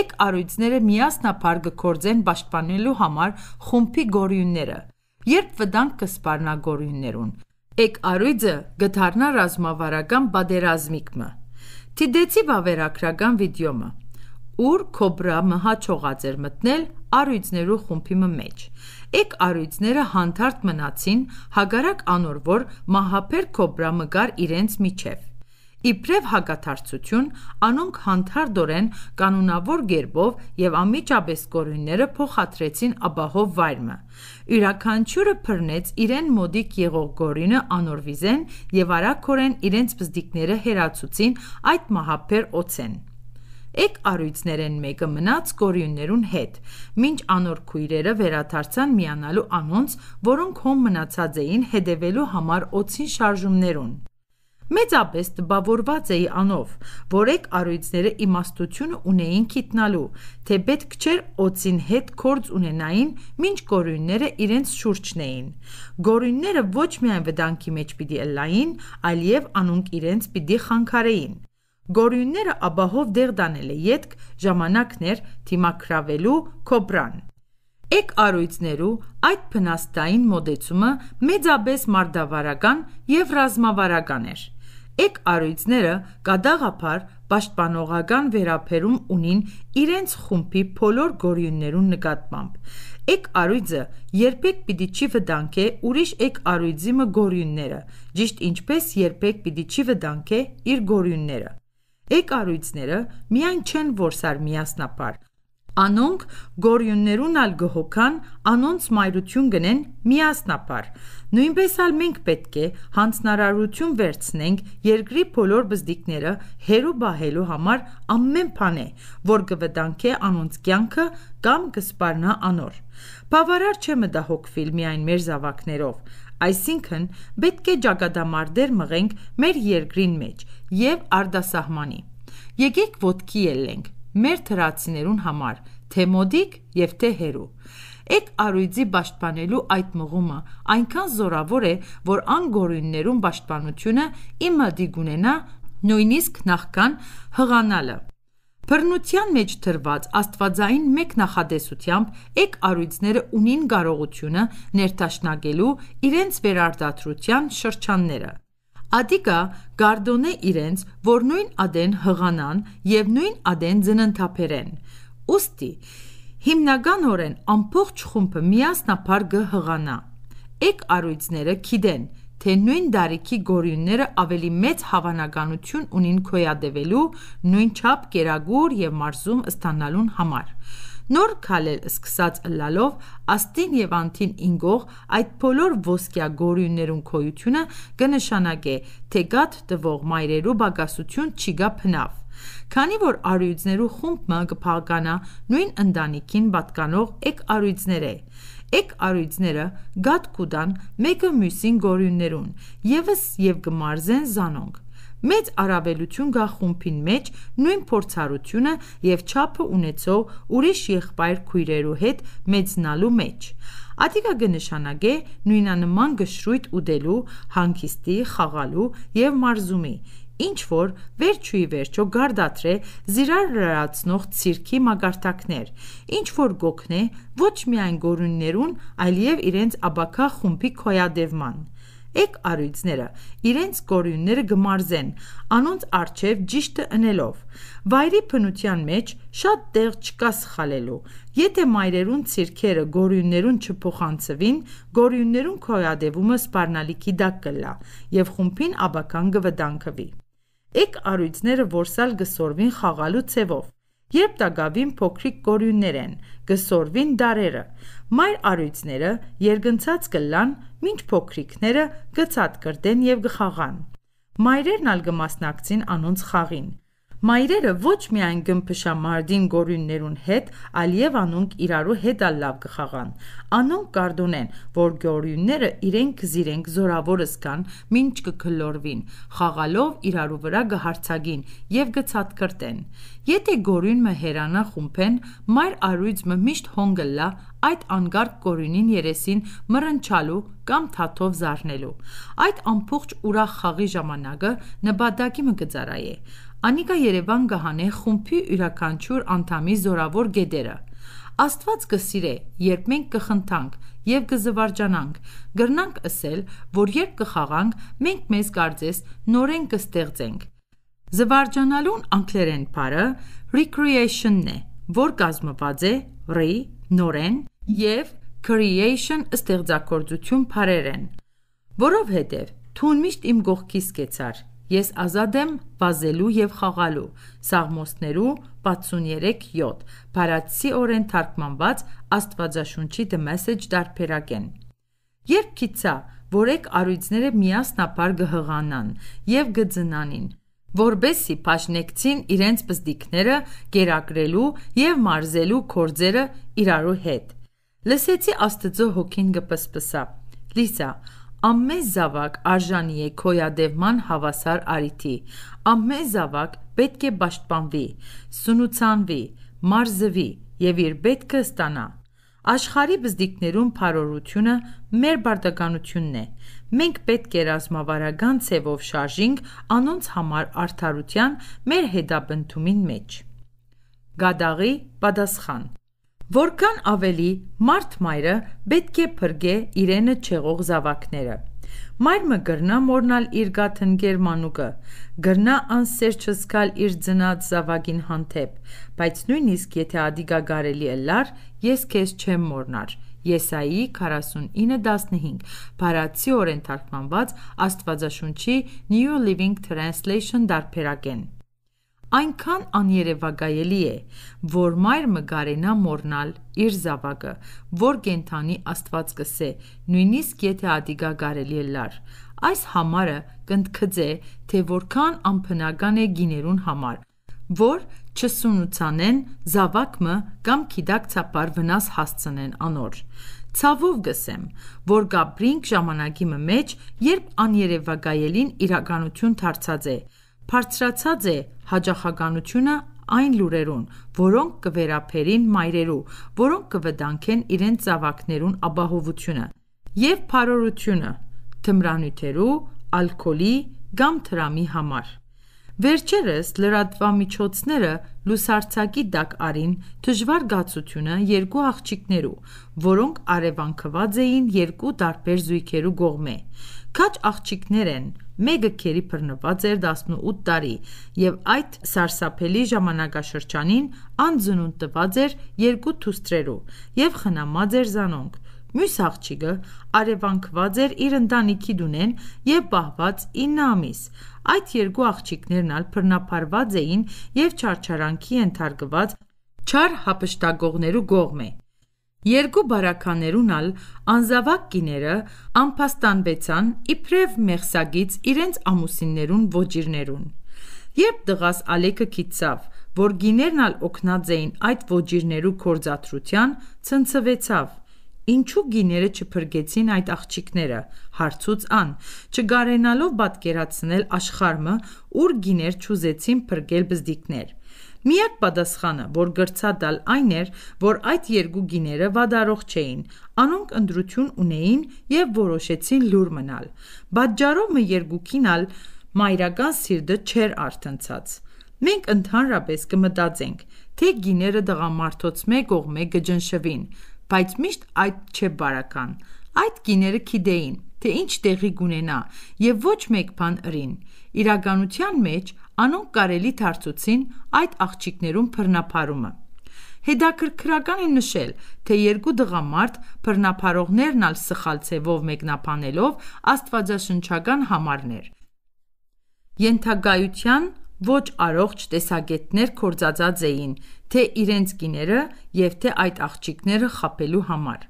Էգ առյուծները միասնաբար կգործեն պաշտպանելու համար խումբի գոյունները, երբ վտանգ կսպառնա գոյուններուն: Էգ առյուծը կդառնա ռազմավարական պատերազմիկմը (թիդեցի վավերագրական վիդեոմը): ուր Քոբրամը հաջողած էր մտնել առյուծներու խումբի մեջ։ Էկ առյուծները հանդարտ մնացին, հագարակ անորվոր մահապեր Քոբրամը գար իրենց միջև։ Իբրև հակաթարցություն, անոնք հանդարդորեն կանոնավոր գերբով եւ անմիջապես կորույնները փոխադրեցին ապահով վայրը։ Յուրաքանչյուրը բռնեց իրեն մոդիկ եղող գորինը անորվիզեն եւ արագորեն իրենց բզդիկները հերացուցին այդ մահապեր օծեն։ Էկ առույցներեն մեկը մնաց կորյուններուն հետ, մինչ անոր քույրերը վերադարձան միանալու անոնց, որոնք հոմ մնացած էին հետևելու համար օձին շարժումներուն։ Մեծապես տպավորված էի անով, որ էկ առույցները իմաստություն ունեին գիտնալու, թե պետք չէր օձին հետ կորց ունենային, մինչ գորույնները իրենց շուրջն էին։ Գորույնները ոչ միայն վտանգի մեջ պիտի լային, այլև անոնք իրենց պիտի խանգարեին։ Գորյունները աբահով դեղ դանել է ետք ժամանակներ թիմակրավելու Քոբրան։ Էկ առույցներու այդ փնաստային մոդեցումը մեծապես մարդավարական եւ ռազմավարական էր։ Էկ առույցները կադաղափար պաշտպանողական վերաբերում ունին իրենց խումբի բոլոր գորյուններուն նկատմամբ։ Էկ առույցը երբեք պիտի չի վտանգե ուրիշ էկ առույցի մը գորյունները, ճիշտ ինչպես երբեք պիտի չի վտանգե իր գորյունները։ Էգ առույցները միայն չեն որսար միասնապար, Անոնք գորյուններուն ալ գհոքան, անոնց մայրություն գնեն միասնապար։ Նույնպես ալ մենք պետք է հանցնարարություն վերցնենք երկրի բոլոր բզդիկները հերու բահելու համար ամեն բան է, որ կվտանքե անոնց կյանքը կամ կսպառնա անոր։ Բավարար չէ մտահոգվել միայն մեր զավակներով։ Այսինքն, պետք է ճակատամարտեր մղենք մեր երկրին մեջ և արտասահմանի: Եկեք ոտքի ելնենք մեր թրացիներուն համար թե՛ մոտիկ և թե՛ հեռու: Էգ առյուծի պաշտպանելու այդ մղումը այնքան զորավոր է, որ այն գոյուններուն պաշտպանությունը ի մտի կունենա նույնիսկ նախքան հղանալը: Բռնության մեջ դրված աստվածային մեկ նախադեсությամբ էգ առյուծները ունին կարողությունը ներդաշնակելու իրենց վերարտադրության շրջանները: Ադիգա գարդոնե իրենց, որ նույն «ադեն» հղանան և նույն «ադեն» ծննդաբերեն: Ուստի հիմնականորեն ամբողջ խումբը միասնաբար կհղանա: Էգ առյուծները գիտեն, թե նույն դարիքի գոյունները ավելի մեծ հավանականություն ունին քոյադևելու, նույնչափ կերագուր և մարզում ստանալուն համար: Նոր քայլեր սկսած լալով, աստին և անթին ընկող այդ բոլոր ոսկյա գոյուններուն քոյությունը կնշանակե, թե գաթ տվող մայրերու բակասություն չի գա փնավ: Քանի որ առյուծներու խումբը կփաղկանա նույն ընտանիքին պատկանող էգ առյուծները, Էկ արույցները գատ կուդան մեկը մյուսին գորյուններուն եւս եւ գմարզեն զանոնք։ Մեծ արաբելություն գա խումբին մեջ նույն փորձառությունը եւ չափը ունեցող ուրիշ եղբայր քույրերու հետ մեծնալու մեջ։ Ատիկա կնշանակե նույնանման գշրույթ ուտելու, հանգիստի, խաղալու եւ մարզումի ինչ որ վերջույի վերջո գարդաթրե զիրար լրացնող ցիրքի մագարտակներ, ինչ որ գոգնե ոչ միայն գորուններուն, այլև իրենց աբաքա խումբի քոյադևման։ Էկ առույցները իրենց գորյունները գմարզեն անոնց արչև ճիշտը ընելով վայրի փնության մեջ շատ տեղ չկա սխալելու եթե մայրերուն ցիրքերը գորյուններուն չփոխանցվին գորյուններուն քոյադևումը սпарնալիքի դակ կլա եւ խումբին աբական գվդանքվի Էկ արույցները որսալ գսորվին խաղալու ցևով։ Երբ դա գավին փոքրիկ գորյուններ են, գսորվին դարերը։ Մայր արույցները երգնցած կլան, ինչ փոքրիկները գցած կրդեն եւ գխաղան։ Մայրերն ալ գմասնակցին անոնց խաղին։ Մայրերը ոչ միայն գմփշամարդին գորյուններուն հետ, այլև անոնք իրարու հետ լավ կխաղան։ Անոնք կարդոնեն, որ գորյունները իրենք զիրենք զորավորս կան, մինչ կքլորվին, խաղալով իրարու վրա գահարցագին եւ գցածկրտեն։ Եթե գորյունը հերանա խումբեն, մայր արույցը միշտ հոնգը լա այդ անգարկ գորյունին երեսին մռնչալու կամ թաթով զարնելու։ Այդ ամբողջ ուրախ խաղի ժամանակը նպատակի մը գծարայե։ Անիկա Երևան գահանե խումբի յուրաքանչյուր անդամի զորավոր գեդերը։ Աստված կսիրե, երբ մենք կխնդանք եւ կզվարճանանք, գրնանք ասել, որ երբ կխաղանք, մենք մեզ կարծես նորեն կստեղծենք։ Զվարճանալուն անգլերեն բառը recreation-ն է, որ կազմված է re նորեն եւ creation ստեղծագործություն բառերեն, որովհետեւ Թուն միշտ իմ գողքիս կեցար Ես ազատ եմ վազելու և խաղալու (Սաղմոսներու 63.7 Վարակցիորեն թարգմանված Աստվածաշունչի The Message դարբերակեն): Ե՞րբ գիցա, որ էգ առյուծները միասնապար գհղանան և գծնանին, որբեսզի բաժնեկցին իրենց պզդիկները գերակրելու և մարզելու գործերը իրարու հետ: Լսեցի Աստծո Հոգին գպսպսա. «Լիզա Ամեն զավակ արժանի է քոյադևման հավասար արիթի։ Ամեն զավակ պետք է պաշտպանվի, սունուցանվի, մարզվի եւ իր պետքը ստանա։ Աշխարհի բզդիկներում փարորությունը մեր բարդականությունն է։ Մենք պետք է ռազմավարական ցևով շարժենք անոնց համար արդարության մեր հետապնդումին մեջ։ Գադաղի պատասխան Որքան ավելի մարդ մայրը պետք է փրկե իրենը չեղող զավակները։ Մայրը գրնա մորնալ իր գաթնգեր մանուկը, գրնա անսեր չսկալ իր ծնած զավակին հանդեպ, բայց նույնիսկ եթե ադիգա գարելի է լար, ես քեզ չեմ մորնար։ Եսայի 49:15 Փարացի օրենթարգմանված Աստվածաշունչի New Living Translation դարբերակեն այնքան աներևակայելի է, որ մայրը գարենա մոռնալ իր զավակը, որ կենդանի Աստված կսե, նույնիսկ եթե ադիգա գարելի է լար։ Այս համարը կընդգծե, թե որքան անբնական է գիներուն համար, որ չսունուցանեն զավակը կամ գիտակցաբար վնաս հասցնեն անոր։ Ցավով գսեմ, որ Գաբրինգ ժամանակի մեջ, երբ աներևակայելին իրականություն դարձած է, Բարձրացած է հաճախականությունը այն լուրերուն, որոնք կվերափերին մայրերու, որոնք կվտանգեն իրենց զավակներուն ապահովությունը և փարորությունը թմրանյութերու, ալկոհոլի կամ թրամի համար: Վերջերս լրատվամիջոցները լուսարձակի տակ արին դժվար բացությունը երկու աղջիկներու, որոնք առևանգված էին երկու տարբեր զույգերու կողմէ: Քաջ աղջիկներ են։ Մեկը քերի բռնված էր 18 տարի եւ այդ սարսափելի ժամանակաշրջանին անծնունդ տված էր երկու թուստրերով եւ խնամած էր զանոնք։ Մյուս աղջիկը արևանքված էր իր ընտանիքի դունեն եւ պահված 9 ամիս։ Այդ երկու աղջիկներն ալ բռնապարված էին եւ չարչարանքի ենթարկված չար հապշտակողներու կողմէ։ Երկու բարաքաներուն ալ անզավակ կիները ամփաստանվեցան իբրև մեղսագից իրենց ամուսիններուն ոճիրներուն։ Երբ դղաս Ալեքը գիծավ, որ գիներն ալ օգնած էին այդ ոճիրներու գործադրության, ցնցվեցավ. Ինչու գիները չփրկեցին այդ աղջիկները հարցուց ան, չգարենալով պատկերացնել աշխարհը, ուր գիներ չուզեցին փրկել բզդիկներ։ Միակ պատասխանը, որ գրցա տալ այն էր, որ այդ երկու գիները վատառող չէին, անոնք ընտրություն ունեին և որոշեցին լուր մնալ: Բատճառովը երկուքին ալ մայրական սիրտը չէր արթնացած: Մենք ընդհանրապես կմտածենք, թե գիները տղամարդոց մեկ կողմէ կջնշվին, բայց միշտ այդ չէ բարական: Այդ գիները գիտեին, թե ինչ տեղի կունենա և ոչ մեկ բան ընրին: Իրականության մեջ անոնք կարելի դարձուցին այդ աղջիկներում բռնապարումը։ Հետաքրքրական է նշել, թե երկու տղամարդ բռնապարողներն էլ սխալ ցևով մեկնաբանելով աստվածաշնչական համարներ, ենթագայության ոչ առողջ տեսակետներ քորձածած էին թե՛ իրենց կիները և թե՛ այդ աղջիկները խաբելու համար: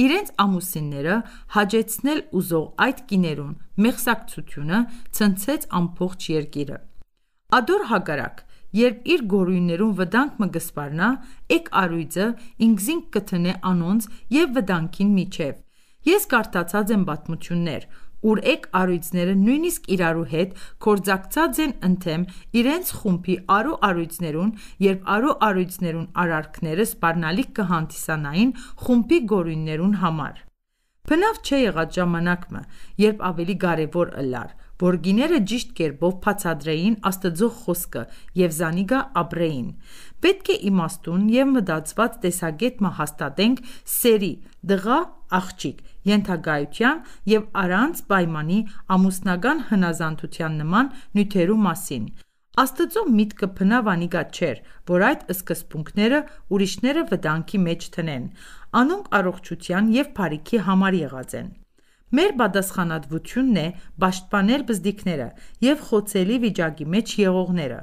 իրենց ամուսինները հաջեցնել ուզող այդ կիներուն մեղսակցությունը ցնցեց ամբողջ երկիրը։ Ադոր հագարակ, երբ իր գորույներուն վտանգ մը գսպարնա, էկ առույցը ինքզինք կթնե անոնց եւ վտանգին միջև։ Ես կարդացած եմ պատմություններ, ուրեք առույցները նույնիսկ իրարու հետ փորձակցած են ընդդեմ իրենց խումբի արու առույցներուն, երբ արու առույցներուն արարքները սպառնալիք կհանդիսանային խումբի գոյուններուն համար: Բնավ չէ եղած ժամանակը, երբ ավելի կարևոր ըլլար, որ գիները ճիշտ կերպով փացադրեին Աստծո Խոսքը և զանիգա ապրեին: Պետք է իմաստուն և մտածված տեսակետը հաստատենք սերի (դղա)աղջիկ ենթագայության և առանց պայմանի ամուսնական հնազանդության նման նյութերու մասին: Աստծո միտքը փնավանիկա չէր, որ այդ սկզբունքները ուրիշները վտանգի մեջ թնեն: Անոնք առողջության և բարիքի համար եղած են: Մեր պատասխանատվությունն է պաշտպանել բզդիկները և խոցելի վիճակի մեջ եղողները: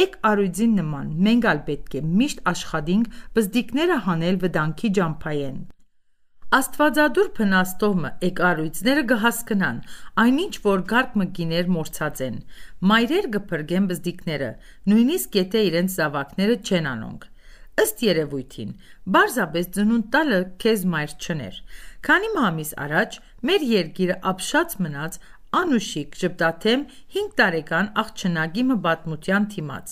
Էկ առյուծին նման մենք ալ պետք է միշտ աշխատինք բզդիկները հանել վտանգի ջամփայեն։ Աստվածադուր փնաստոմը էկ առյուծները գհասկնան, այնինչ որ գարկ մգիներ մորցած են։ Մայրեր գփրգեն բզդիկները, նույնիսկ եթե իրենց զավակները չեն անոնք։ Ըստ երևույթին, բարձապես ծնունդ տալը քեզ մայր չներ։ Քանի մամիս առաջ մեր երկիրը ապշած մնաց Անուշիկ Ժպտաթեմ 5 տարեկան աղջնագի մբատմության թիմաց,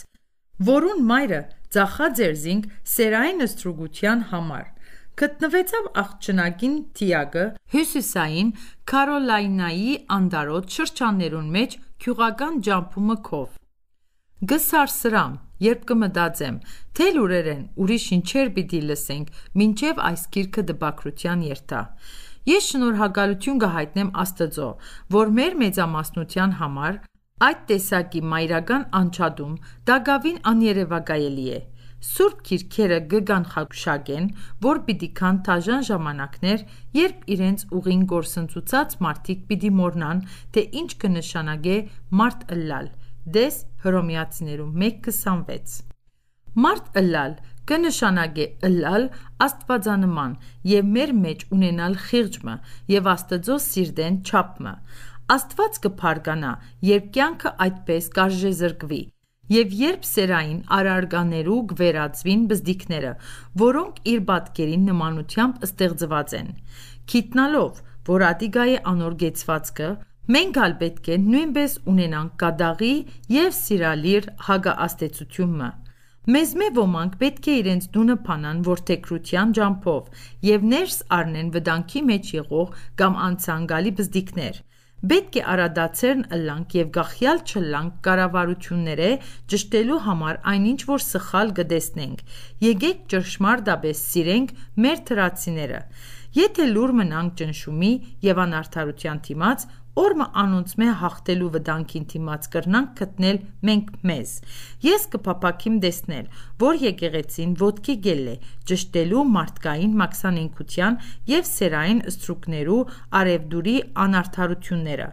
որուն մայրը ծախած էր զինք սերային ըստրուգության համար։ Գտնվեցավ աղջնագին Թիագը հյուսիսային Կարոլայնայի անդարոտ շրջաններուն մեջ քյուղական ջամփումը քով։ Գսարսրամ, երբ կմտածեմ, թե լուրեր են, ուրիշ ինչեր պիտի լսենք, ինչև այս գիրքը դպակրության երթա։ Ես շնորհակալություն կհայտնեմ Աստծո, որ մեր մեծամասնության համար այդ տեսակի մայրական անջատում դակավին աներևակայելի է։ Սուրբ Գիրքերը կգանխագուշակեն, որ պիտի քան տաժան ժամանակներ, երբ իրենց ուղին գործընծուցած մարդիկ պիտի մոռնան, թե ինչ կնշանակե մարդ ըլլալ (տես Հռոմեացիներու 1:26)։ Մարդ ըլլալ կնշանակի ըլլալ Աստվածանման եւ մեր մեջ ունենալ խիղճը եւ Աստծո սիրտեն չափը։ Աստված կփարգանա, երբ կյանքը այդպես կարժեզրկվի։ Եվ երբ սերային արարգաներու գվերածվին բզդիկները, որոնք իր բատկերին նմանությամբ ստեղծված են։ Գիտնալով, որ Ադիգայի անոր գեցվածքը Մենք ալ պետք է նույնպես ունենանք կադաղի եւ սիրալիր հագաաստեցությունը, Մեզ մե ոմանք պետք է իրենց տունը փանան որդեգրության ճամփով և ներս առնեն վտանգի մեջ եղող կամ անցանկալի բզդիկներ: Պետք է արադացերն ըլլանք և գաղխյալ չլլանք կառավարությունները ճշտելու համար այն ինչ որ սխալ կտեսնենք: Եկեք ճշմարտապես սիրենք մեր թրացիները: Եթե լուռ մնանք ճնշումի և անարդարության դիմաց Օրը անոնցմե հաղթելու վտանգին դիմաց կրնանք գտնել մենք մեզ։ Ես կփապակիմ դեսնել, որ եկեղեցին ոդկի գել է ճշտելու մարդկային մաքսանենկության եւ սերային ստրուկներու արևդուրի անարդարությունները։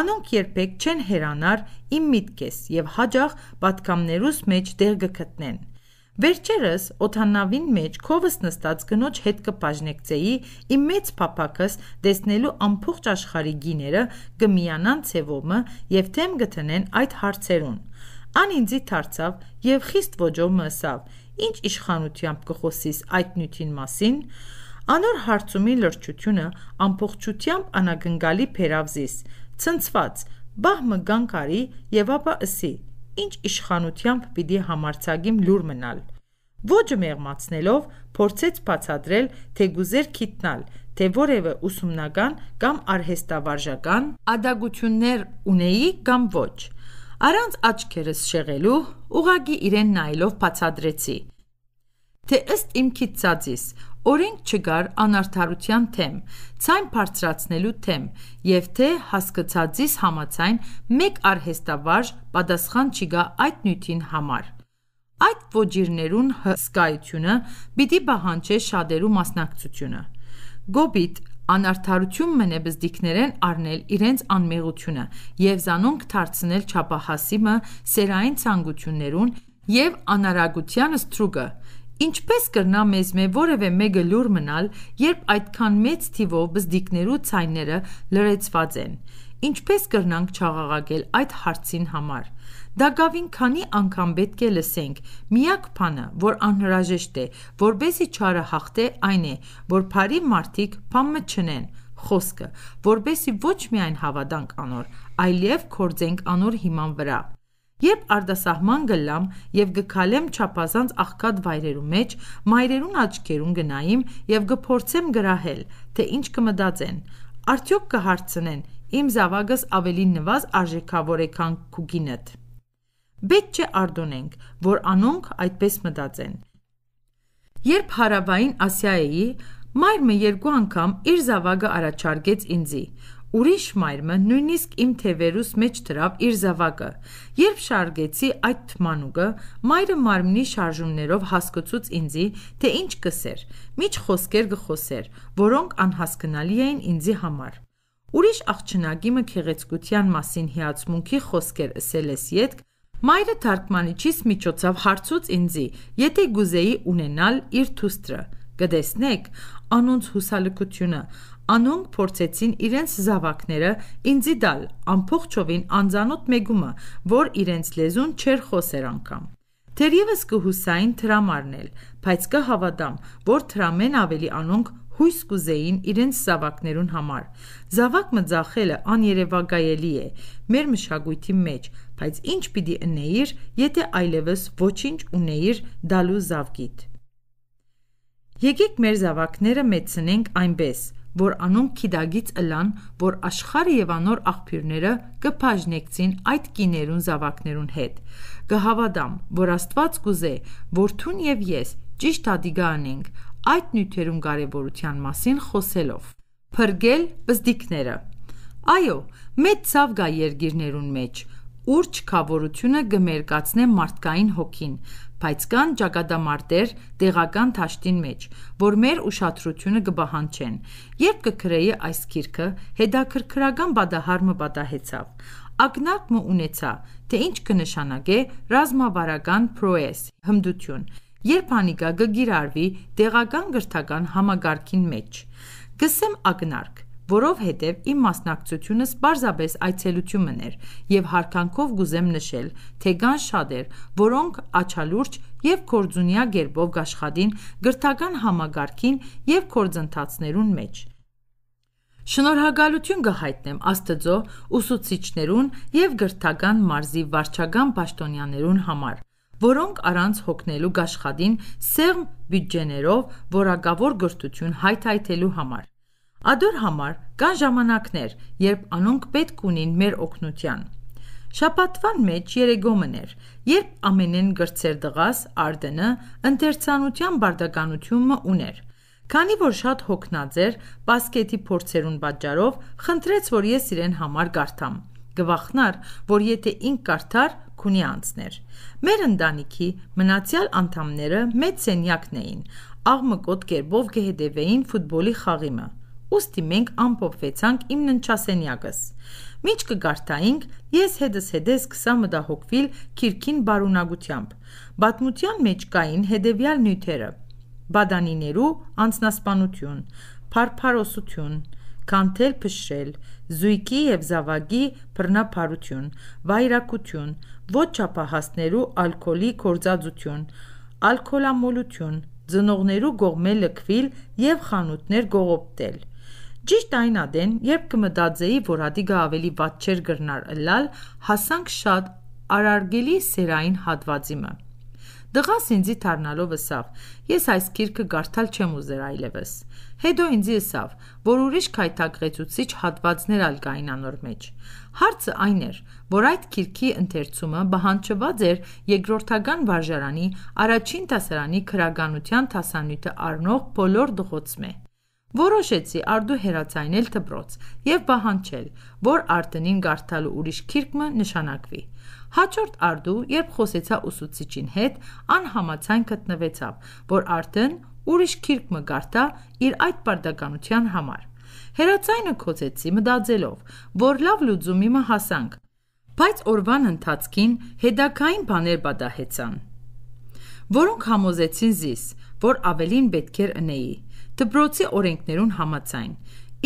Անոնք երբեք չեն հեռանար իմ միտքես եւ հաճախ պատգամներուս մեջ դեղ գտնեն։ Վերջերս օթանավին մեջ քովս նստած գնոջ հետ կպաժնեկցեի իմ մեծ փապակս տեսնելու ամբողջ աշխարհի գիները գմիանան ցևոմը եւ թեմ գտնեն այդ հարցերուն։ Ան ինձի դարձավ եւ խիստ ոճով մսավ։ Ինչ իշխանությամբ կխոսիս այդ նյութին մասին։ Անոր հարցումի լրջությունը ամբողջությամբ անագնգալի փերավզիս, ցնցված, բահ մգան կարի եւ ապա ասի. Ինչ իշխանությամբ պիտի համարցագիմ լուր մնալ։ Ոճը մեղմացնելով փորձեց բացատրել, թե գուզեր քիթնալ, թե որևէ ուսումնական կամ արհեստավարժական ադագություններ ունեի կամ ոչ։ Առանց աչքերս շեղելու ուղագի իրեն նայելով բացատրեցի, թե ըստ իմ քիթծածիս օրենք չկար անարդարության թեմ, ցայն բարձրացնելու թեմ, եւ թե հասկացածիս համացայն մեկ արհեստավարժ պատասխան չկա այդ նյութին համար։ Այդ ոճիրներուն հսկայությունը պիտի բահանջե շատերու մասնակցությունը։ Գոբիտ անարդարություն մնե բզդիկներեն առնել իրենց անմեղությունը եւ զանոնք դարձնել ճապահասիմը սերային ցանկություններուն եւ անարագության ստրուգը Ինչպես կրնա մեզ մե որևէ մեկը լուր մնալ, երբ այդքան մեծ թիվով բզդիկներու ցայները լրացված են։ Ինչպե՞ս կրնանք չաղաղակել այդ հարցին համար: Դա գավին քանի անգամ պետք է լսենք: Միակ բանը, որ անհրաժեշտ է, որպեսզի չարը հաղթի, այն է, որ «Փարի մարդիկ փամմը չնեն» խոսքը, որպեսզի ոչ միայն հավատանք անոր, այլև գործենք անոր հիման վրա: Երբ արտասահման գլամ և գքալեմ չափազանց աղքատ վայրերու մեջ, մայրերուն աչքերուն գնայիմ և գփորձեմ գրահել, թե ինչ կմտածեն: Արդյոք կհարցնեն Իմ զավակս ավելի նվազ արժեքավոր է, քան քուգինդ։ Պետք չէ արդոնենք, որ անոնք այդպես մտածեն։ Երբ հարավային Ասիա էի, մայրը երկու անգամ իր զավակը առաջարկեց ինձի։ Ուրիշ մայրը նույնիսկ իմ թևերուս մեջ դրավ իր զավակը։ Երբ շարգեցի այդ մանուկը, մայրը մարմնի շարժումներով հասկացուց ինձի, թե ինչ կսեր։ Միջ խոսքեր գխոսեր, որոնք անհասկանալի էին ինձի համար։ Ուրիշ աղջնագիմը քեղեցկության մասին հիացմունքի խոսքեր ասել ես յետք, մայրը թարգմանիչիս միջոցով հարցուց ինձի, եթե գուզեի ունենալ իր թուստրը։ Գտեսնեք, անոնց հուսալքությունը, անոնք փորձեցին իրենց զավակները ինձի դալ ամփոխջովին անզանոթ մեգումը, որ իրենց լեզուն չեր խոսեր անգամ։ Թերևս կհուսային թրամարնել, բայց կհավատամ, որ թրամեն ավելի անոնք հույս կուզեին իրենց զավակներուն համար։ Զավակ մծախելը աներևակայելի է մեր մշակույթի մեջ, բայց ինչ պիտի ընեիր, եթե այլևս ոչինչ ունեիր դալու զավգիդ։ Եկեք մեր զավակները մեծնենք այնպես, որ անոնք քիդագից ըլան, որ աշխարհը եւ անոր աղբյուրները կփաժնեկցին այդ կիներուն զավակներուն հետ։ Կհավատամ, որ Աստված կուզե, որ թուն եւ ես ճիշտ ադիգա անենք, այդ նյութերում կարևորության մասին խոսելով։ Փրկել բզդիկները։ Այո, մեծ ցավ կա երկիրներուն մեջ, ուր չքավորությունը գմերկացնե մարդկային հոգին, բայց կան ճակատամարտեր տեղական ճաշտին մեջ, որ մեր ուշադրությունը կբահանչեն։ Երբ կքրեի այս քիրքը, հետաքրքրական պատահարը պատահեցավ։ Ակնարկը ունեցա, թե ինչ կնշանակե ռազմավարական պրոես, հմդություն։ Երբ անիկա կգիրարվի տեղական գրթական համագարքին մեջ, կսեմ ակնարկ, որովհետև իմ մասնակցությունս պարզապես այցելություն մներ և հարկանքով կուզեմ նշել, թե կան շատեր, որոնք աչալուրջ և գործունյա կերպով կաշխատին գրթական համագարքին և գործընթացներուն մեջ: Շնորհակալություն կհայտնեմ Աստծո ուսուցիչներուն և գրթական մարզի վարչական պաշտոնյաներուն համար որոնք առանց հոգնելու գաշխադին սեղմ բյուջեներով որակավոր գրթություն հայթայթելու համար։ Ադոր համար կան ժամանակներ, երբ անոնք պետք ունին մեր օգնության։ Շաբաթվան մեջ երեգոմն էր, երբ ամենեն գրծեր դղաս Արդենը ընթերցանության բարդականությունը ուներ։ Քանի որ շատ հոգնած էր, պասկետի փորձերուն պատճառով խնդրեց, որ ես իրեն համար գարթամ։ Գվախնար, որ եթե ինք կարդար, քունի անցներ։ Մեր ընտանիքի մնացյալ անդամները մեծ սենյակն էին, աղմկոտ կերպով կհետևեին ֆուտբոլի խաղիմը։ Ոստի մենք ամփոփվեցանք իմ ննչասենյակս։ Միջ կգարտայինք, ես հետս հետե սկսա մտահոգվել քիրքին բարունակությամբ։ Բատմության մեջ կային հետևյալ նյութերը. բադանիներու անznասպանություն, փարփարոսություն, կանթել փշրել, զույգի եւ զավակի բռնապարություն, վայրակություն, ոչ չափահասներու ալկոհոլի կորցածություն, ալկոհոլամոլություն, ծնողներու գողմե լքվիլ եւ խանութներ գողոպտել։ Ճիշտ այն ադեն, երբ կմտածեի, որ ադիգա ավելի ված չէր գրնար լալ, հասանք շատ արարգելի սերային հատվածիմը։ Դղաս ինձի թարնալով ըսավ։ Ես այս գիրքը գարթալ չեմ ուզեր այլևս։ Հետո ինձի ըսավ, որ ուրիշ քայթակղեցուցիչ հատվածներ ալ կային անոր մեջ։ Հարցը այն էր, որ այդ գիրքի ընթերցումը բանջված էր երկրորդական վարժարանի առաջին դասարանի քրագանության դասանյութը առնող բոլոր դղոցմե։ Որոշեցի արդու հերացայնել դբրոց եւ բանջել, որ արդենին գարթալու ուրիշ գիրքը նշանակվի։ Հաջորդ արդու, երբ խոսեցա ուսուցիչին հետ, անհամացան գտնվեցավ, որ արդեն ուրիշ քիրք մգարտա իր այդ բարդականության համար։ Հերացայինը կոծեցի մտածելով, որ լավ լուծումի մը հասանք, բայց օրվան ընթացքին հետակային բաներ բադահեցան, որոնք համոզեցին զիս, որ ավելին պետք էր ընեի։ Դպրոցի օրենքներուն համաձայն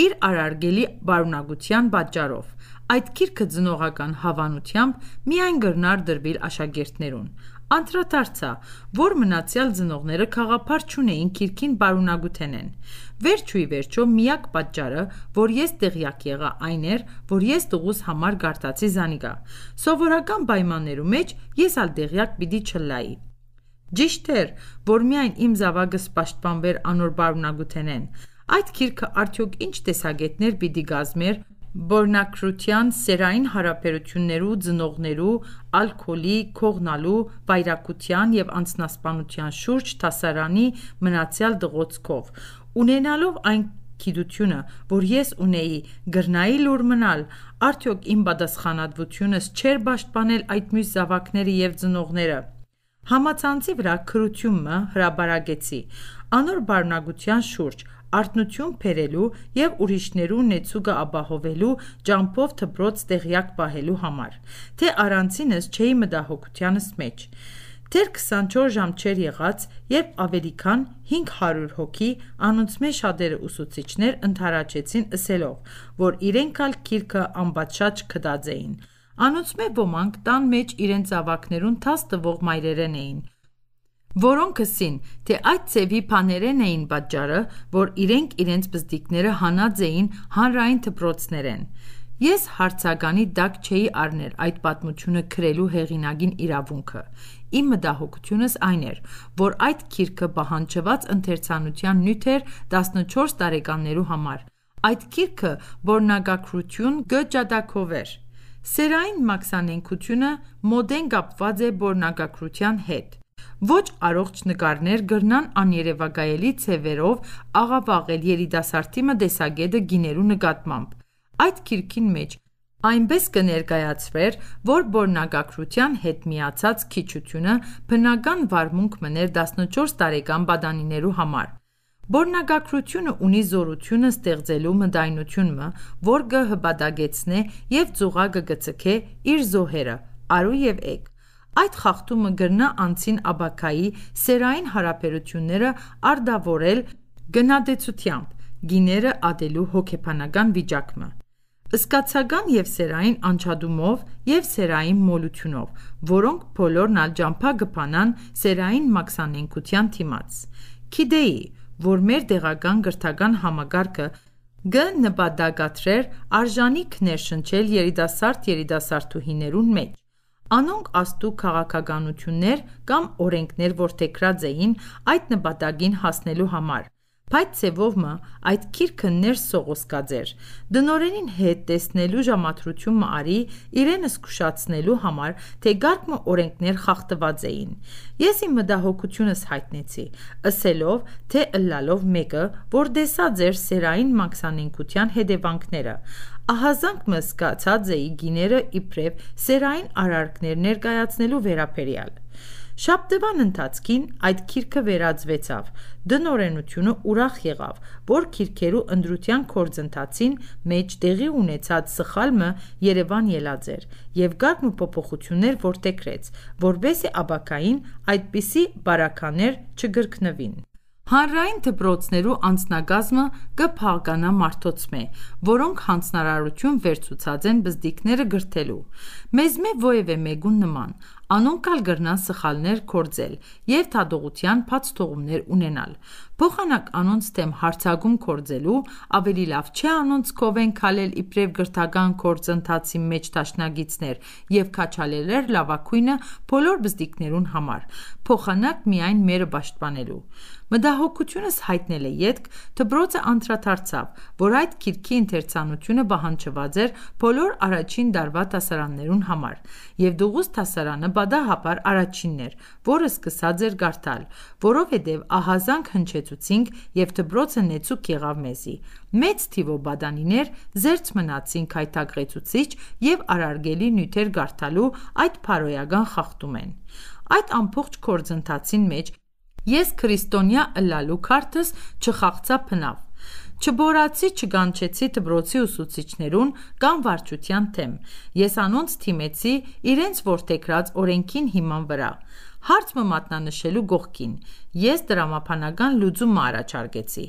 իր արարգելի բարունակության պատճառով այդ քիրքը ծնողական հավանությամբ միայն գրնար դրվիր աշակերտներուն։ Անդրադարձա, որ մնացյալ ծնողները խաղապար չունեին քիրքին բարունագութենեն։ Վերջ ու ի վերջո միակ պատճառը, որ ես տեղյակ եղա այն էր, որ ես դուղուս համար գարտացի զանիգա։ Սովորական պայմաններում մեջ ես ալ տեղյակ պիտի չլայի։ Ճիշտ էր, որ միայն իմ զավակս պաշտպանվեր անոր բարունագութենեն։ Այդ քիրքը արդյոք ինչ տեսակետներ պիտի գազմեր, Բորնակրթության, սերային հարաբերություններու ծնողներու, ալկոհոլի, քողնալու, վայրակության և անձնասպանության շուրջ դասարանի մնացյալ դղոցքով։ Ունենալով այն գիտությունը, որ ես ունեի, գրնայի լուր մնալ, արդյոք իմ պատասխանատվությունս չէր պաշտպանել այդ մյուս զավակները և ծնողները։ Համացանցի վրա քրությունը հրապարակեցի անոր բարունակության շուրջ արթնություն բերելու եւ ուրիշներու նեցուգը ապահովելու ճամփով թբրոց տեղյակ պահելու համար, թե առանցինս չէի մտահոգությանս մեջ։ Դեր 24 ժամ չեր եղած, երբ ավելի քան 500 հոգի անոնցմե շատերը ուսուցիչներ ընդառաջեցին ըսելով, որ իրենք ալ քիրքը անբացած կդաձեին։ Անոնցմե ոմանք տան մեջ իրենց ավակներուն թաս տվող մայրերեն էին, որոնք ասին, թե այդ ցևի փաներեն էին պատճառը, որ իրենք իրենց բզդիկները հանած էին հանրային դպրոցներեն։ Ես հարցականի տակ չէի առներ այդ պատմությունը գրելու հեղինակին իրավունքը։ Իմ մտահոգությունս այն էր, որ այդ գիրքը պահանջված ընթերցանության նյութ էր 14 տարեկաններու համար։ Այդ գիրքը բորնագակրություն գճատակով էր։ Սերային մաքսանենկությունը մոդեն կապված է բորնագակրության հետ ոչ առողջ նկարներ գրնան աներևակայելի ցևերով աղավաղել երիտասարդի մտեսագետը գիներու նկատմամբ։ Այդ գիրքին մեջ այնպես կներկայացվեր, որ բորնագակրության հետ միացած քիչությունը բնական վարմունք մներ 14 տարեկան բադանիներու համար։ Բորնագակրությունը ունի զորությունը ստեղծելու մտայնությունը, որ կհբադագեցնե եւ ծուղակը գծքե իր զոհերը, արու եւ եկ։ Այդ խախտումը գտնա անցին Աբաքայի սերային հարաբերությունները արդավորել գնադեցությամբ՝ գիները ադելու հոգեբանական վիճակը։ Զգացական և սերային անջատումով և սերային մոլությունով, որոնք բոլորն էլ ճամփա կփանան սերային մաքսանենկության դիմաց։ Գիտեի, որ մեր դեղական կրթական համակարգը կնպատակադրեր արժանիք ներշնչել երիտասարդ երիտասարդուհիներուն մեջ, Անոնք Աստծու քաղաքականություններ կամ օրենքներ որդեգրած էին այդ նպատակին հասնելու համար։ Փայտ Սևովը այդ քիրքը ներս սողոսկած էր։ Դնորենին հետ տեսնելու ժամատրությունը արի իրենս զգուշացնելու համար, թե գարկմը օրենքներ խախտված էին։ Ես իմ մտահոգությունս հայտնեցի, ասելով, թե ըլլալով մեկը, որ դեսած էր սերային մաքսանենկության հետևանքները, ահազանգ մսկացած էի գիները իբրև սերային արարքներ ներկայացնելու վերապերյալ։ Շաբթվան ընթացքին այդ քիրքը վերածվեցավ։ Դնորենությունը ուրախ եղավ, որ քիրքերու ընդրության կորձընթացին մեջ տեղի ունեցած սխալը Երևան ելած էր եւ գագմ փոփոխություններ որտեգրեց, որբեսի աբակային այդպիսի բարականեր չգրկնվին։ Հանրային դպրոցներու անձնագազմը կը փաղկանա մարդոցմե, որոնք հանձնարարություն վերցուցած են բզդիկները գրդելու։ Մեզմե ոևէ մեկուն նման, անոնք ալ գրնան սխալներ գործել եւ թադողության փած թողումներ ունենալ։ Փոխանակ անոնց դեմ հարձակում գործելու ավելի լավ չէ անոնց կովեն քալել իբրև գրթական գործընթացի մեջ դաշնակիցներ եւ քաչալելեր լավագույնը բոլոր բզդիկներուն համար։ Փոխանակ միայն մերը պաշտպանելու։ Մտահոգությունս հայտնել է ետք, դպրոցը անդրադարձավ, որ այդ գիրքի ընթերցանությունը պահանջված էր բոլոր առաջին դարվա դասարաններուն համար, և դուղուս դասարանը բադահաբար առաջինն էր, որը սկսած էր կարդալ, որովհետև ահազանգ հնչեցուցինք և դպրոցը նեցուկ եղավ մեզի: Մեծ թիվով բադանիներ զերծ մնացին քայթակղեցուցիչ և արարգելի նյութեր կարդալու այդ փարոյական խախտումեն: Այդ ամբողջ գործընթացին մեջ Ես քրիստոնյա ըլլալու քարտս չխաղցա փնավ։ Չբորացի, չգանչեցի դպրոցի ուսուցիչներուն կամ վարչության թեմ։ Ես անոնց թիմեցի իրենց որդեգրած օրենքին հիման վրա։ Հարցը մատնանշելու գողքին ես տրամաբանական լուծում առաջարկեցի։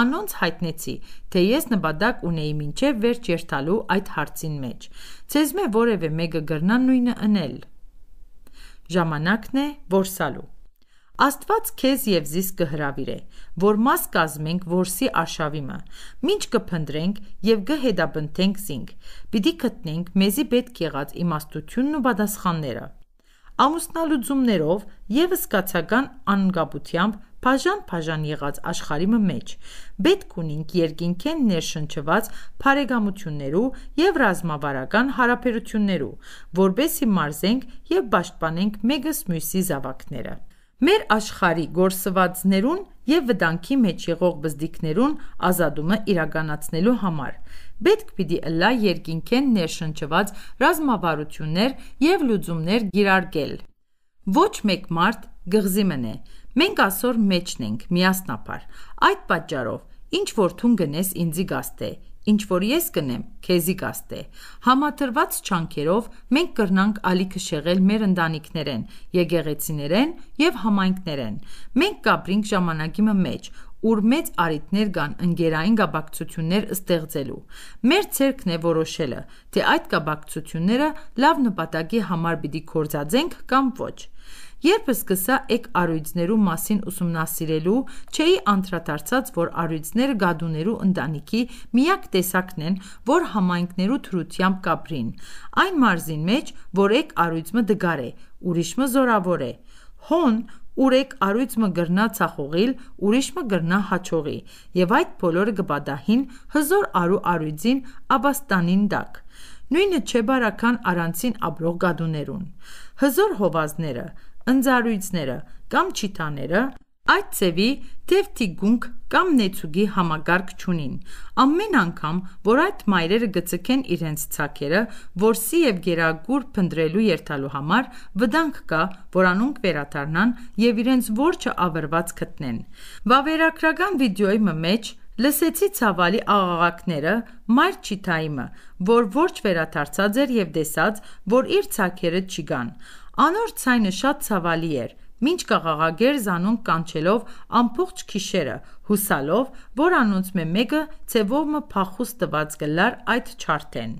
Անոնց հայտնեցի, թե ես նպատակ ունեի մինչև վերջ երթալու այդ հարցին մեջ։ Ցեզմե որևէ մեկը գրնա նույնը անել։ Ժամանակն է որսալու։ Աստված քեզ և զիս կհրավիրե, որ մաս կազմենք որսի արշավիմը, մինչ կփնտրենք և գհետաբնթենք զինք, պիտի գտնենք մեզի պետք եղած իմաստությունն ու պատասխանները։ Ամուսնալուծումներով ևս կացական անհգապությամբ բաժան-բաժան եղած աշխարհիմը մեջ, պետք ունինք երկինքեն ներշնչված բարեկամություններու և ռազմավարական հարաբերություններու, որպեսզի մարզենք և պաշտպանենք մեկս մյուսի զավակները։ Մեր աշխարհի գործվածներուն եւ վտանգի մեջ եղող բզդիկներուն ազատումը իրականացնելու համար պետք պիտի ըլլա երկինքեն ներշնչված ռազմավարություններ եւ լուծումներ գիրարկել։ Ոչ մեկ մարդ գղզի մնե։ Մենք այսօր մեջն ենք, միասնապար։ Այդ պատճառով ինչ որ թուն գնես ինձի գաստե Ինչ որ ես գնեմ, քեզի կաստե։ Համաթրված չանքերով մենք կռնանք ալիքը շեղել մեր ընտանիքներեն, եկեղեցիներեն և համայնքներեն։ Մենք կապրինք ժամանակի մեջ, ուր մեծ առիթներ կան ընկերային կապակցություններ ստեղծելու։ Մեր ցերքն է որոշելը, թե այդ կապակցությունները լավ նպատակի համար պիտի գործածենք կամ ոչ։ Երբ սկսա էկ առյուծներու մասին ուսումնասիրելու, չէի անդրադարձած, որ առյուծները գադուներու ընտանիքի միակ տեսակն են, որ համայնքներու թրությամբ կապրին։ Այն մարզին մեջ, որ էկ առյուծը դգար է, ուրիշը զորավոր է։ Հոն, ուր էկ առյուծը գրնա ցախողիլ, ուրիշը գրնա հաչողի, եւ այդ բոլորը գբադահին հզոր արու առյուծին աբաստանին դակ։ Նույնը չէ բարական արանցին ապրող գադուներուն։ Հզոր հովազները ընձառյուծները կամ չիթաները այդ ձևի թեև թիգունք կամ նեցուգի համագարկ չունին։ Ամեն անգամ, որ այդ մայրերը գցկեն իրենց ցաքերը որսի և գերագուր փնտրելու երթալու համար, վտանգ կա, որ անոնք վերադառնան և իրենց որջը ավերված գտնեն։ Վավերագրական վիդեոյի մեջ լսեցի ցավալի աղաղակները մայր չիթայմը, որ որջը վերադարձած էր և տեսած, որ իր ցաքերը չի գան։ Անոր ցայնը շատ ցավալի էր, մինչ կաղաղագեր զանոնք կանչելով ամբողջ գիշերը, հուսալով, որ անոնց մէ մեկը ցեւովմը փախուստ տված կլար այդ չարթեն։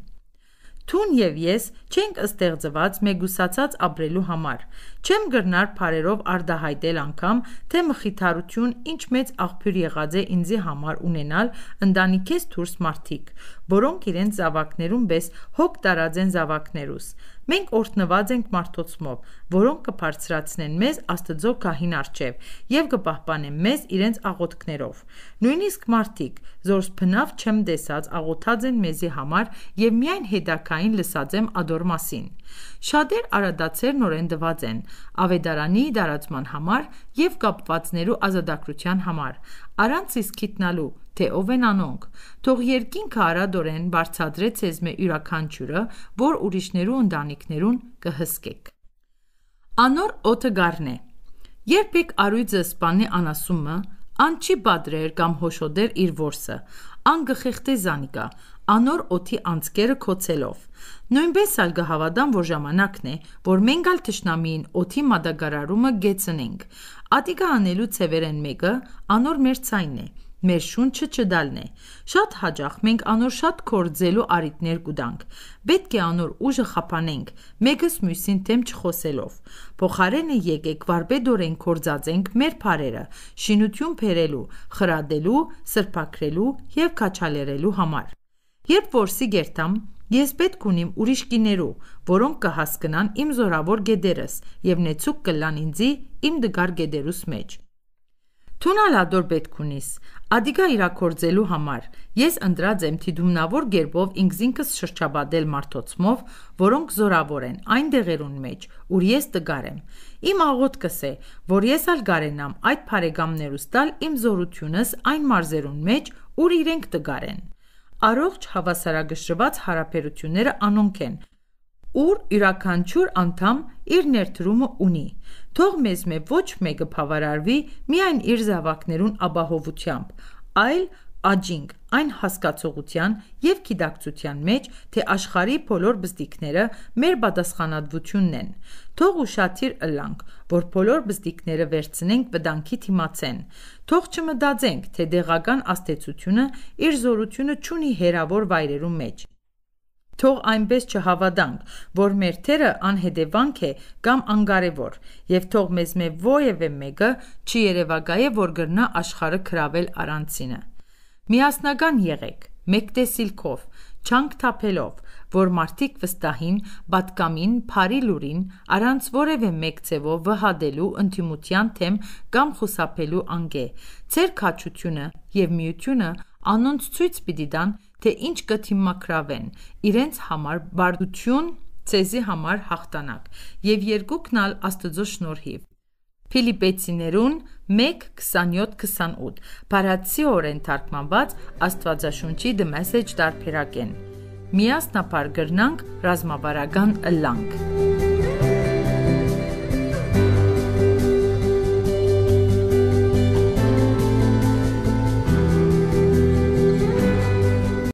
Թուն և ես չենք ստեղծված մեկուսացած ապրելու համար, Չեմ գրնար բարերով արդահայտել անգամ, թե մխիթարություն ինչ մեծ աղբյուր եղած է ինձի համար ունենալ ընտանիքից դուրս մարդիկ, որոնք իրենց զավակներուն պես հոգ տարած են զավակներուս։ Մենք օրհնված ենք մարդոցմով, որոնք կբարձրացնեն մեզ Աստծո քահին առջև եւ կպահպանեն մեզ իրենց աղոթքներով։ Նույնիսկ մարդիկ, զորս փնավ չեմ տեսած, աղոթած են մեզի համար եւ միայն հետակային լսած եմ ադոր մասին։ Շատեր արադացեր նորենդված են ավետարանի դարացման համար և կապվածներու ազատագրության համար, առանց իսկ գիտնալու, թե ով են անոնք: Թող Երկինքը արագորեն բարձրացրե ցեզմե յուրաքանչյուրը, որ ուրիշներու ընտանիքներուն կհսկեք: Անոր օդը գառն է: Երբ եկ առյուծը սպանի անասունը, ան չի պատրեր կամ հոշոտեր իր որսը, ան կխեղդե զանիկը՝ անոր օդի անցքերը քոցելով: Նույնպես էլ կհավատան, որ ժամանակն է, որ մենք էլ թշնամիին օդի մատակարարումը գեցնենք։ Ատիկա անելու ցևերեն մեկը անոր մեր ցայնն է մեր շունչը չդալն է։ Շատ հաճախ մենք անոր շատ կորձելու արիտներ կուտանք։ Պետք է անոր ուժը խափանենք, մեկս մյուսին դեմ չխոսելով։ Փոխարենը եկեք վարպետորեն կորձածենք մեր բարերը, շինություն բերելու, խրադելու, սրբակրելու եւ քաչալերելու համար։ Երբ որսի գերտամ, Ես պետք ունիմ ուրիշ կիներու, որոնք կհասկնան իմ զորավոր գեդերս և նեցուկ կլան ինձի իմ դգար գեդերուս մեջ։ Թուն ալ ադոր պետք ունիս, ադիգա իրագործելու համար, ես ընտրած եմ թիդումնավոր գերբով ինքս-ինքս շրջաբադել մարդոցմով, որոնք զորավոր են այն դեղերուն մեջ, ուր ես տգար եմ։ Իմ աղոթքս է, որ ես ալ գարենամ այդ բարեկամներուս տալ իմ զորությունս այն մարզերուն մեջ, ուր իրենք տգար են։ Առողջ հավասարակշռված հարաբերությունները անոնք են, ուր յուրաքանչյուր անդամ իր ներդրումը ունի։ Թող մեզ մե ոչ մեկը բավարարվի միայն իր զավակներուն ապահովությամբ, այլ աճինք այն հասկացողության և գիտակցության մեջ, թե աշխարհի բոլոր բզդիկները մեր պատասխանատվությունն են։ Թող ուշադիր ըլլանք, որ բոլոր բզդիկները վերցնենք վտանգի թիմացեն։ Թող չմտածենք, թե դեղական աստեցությունը իր զորությունը ճունի հերավոր վայրերում մեջ։ Թող այնպես չհավատանք, որ մեր թերը անհետևանք է կամ անկարևոր, եւ թող մեզ մե ովևէ մեկը չի երևակայե, որ գրնա աշխարը քրավել առանցինը։ Միասնական եղեք, մեկ տեսիլքով, չանք թափելով, որ մարդիկ վստահին, պատգամին, փարի լուրին, առանց որևէ մեկ ձևով վհադելու, ընդդիմության դեմ կամ խուսափելու անգե: Ձեր քաջությունը և միությունը անոնց ցույց պիտի տան, թե ինչ կթիմակրավեն, իրենց համար բարդություն, ձեզի համար հաղթանակ: Եվ երկուքն ալ Աստծու շնորհիվ: Փիլիպպեցիներուն 1.27-28 Վարացի օրեն թարգմանված Աստվածաշունչի The Message տարբերակեն: միասնապար գրնանք ռազմավարական լանք։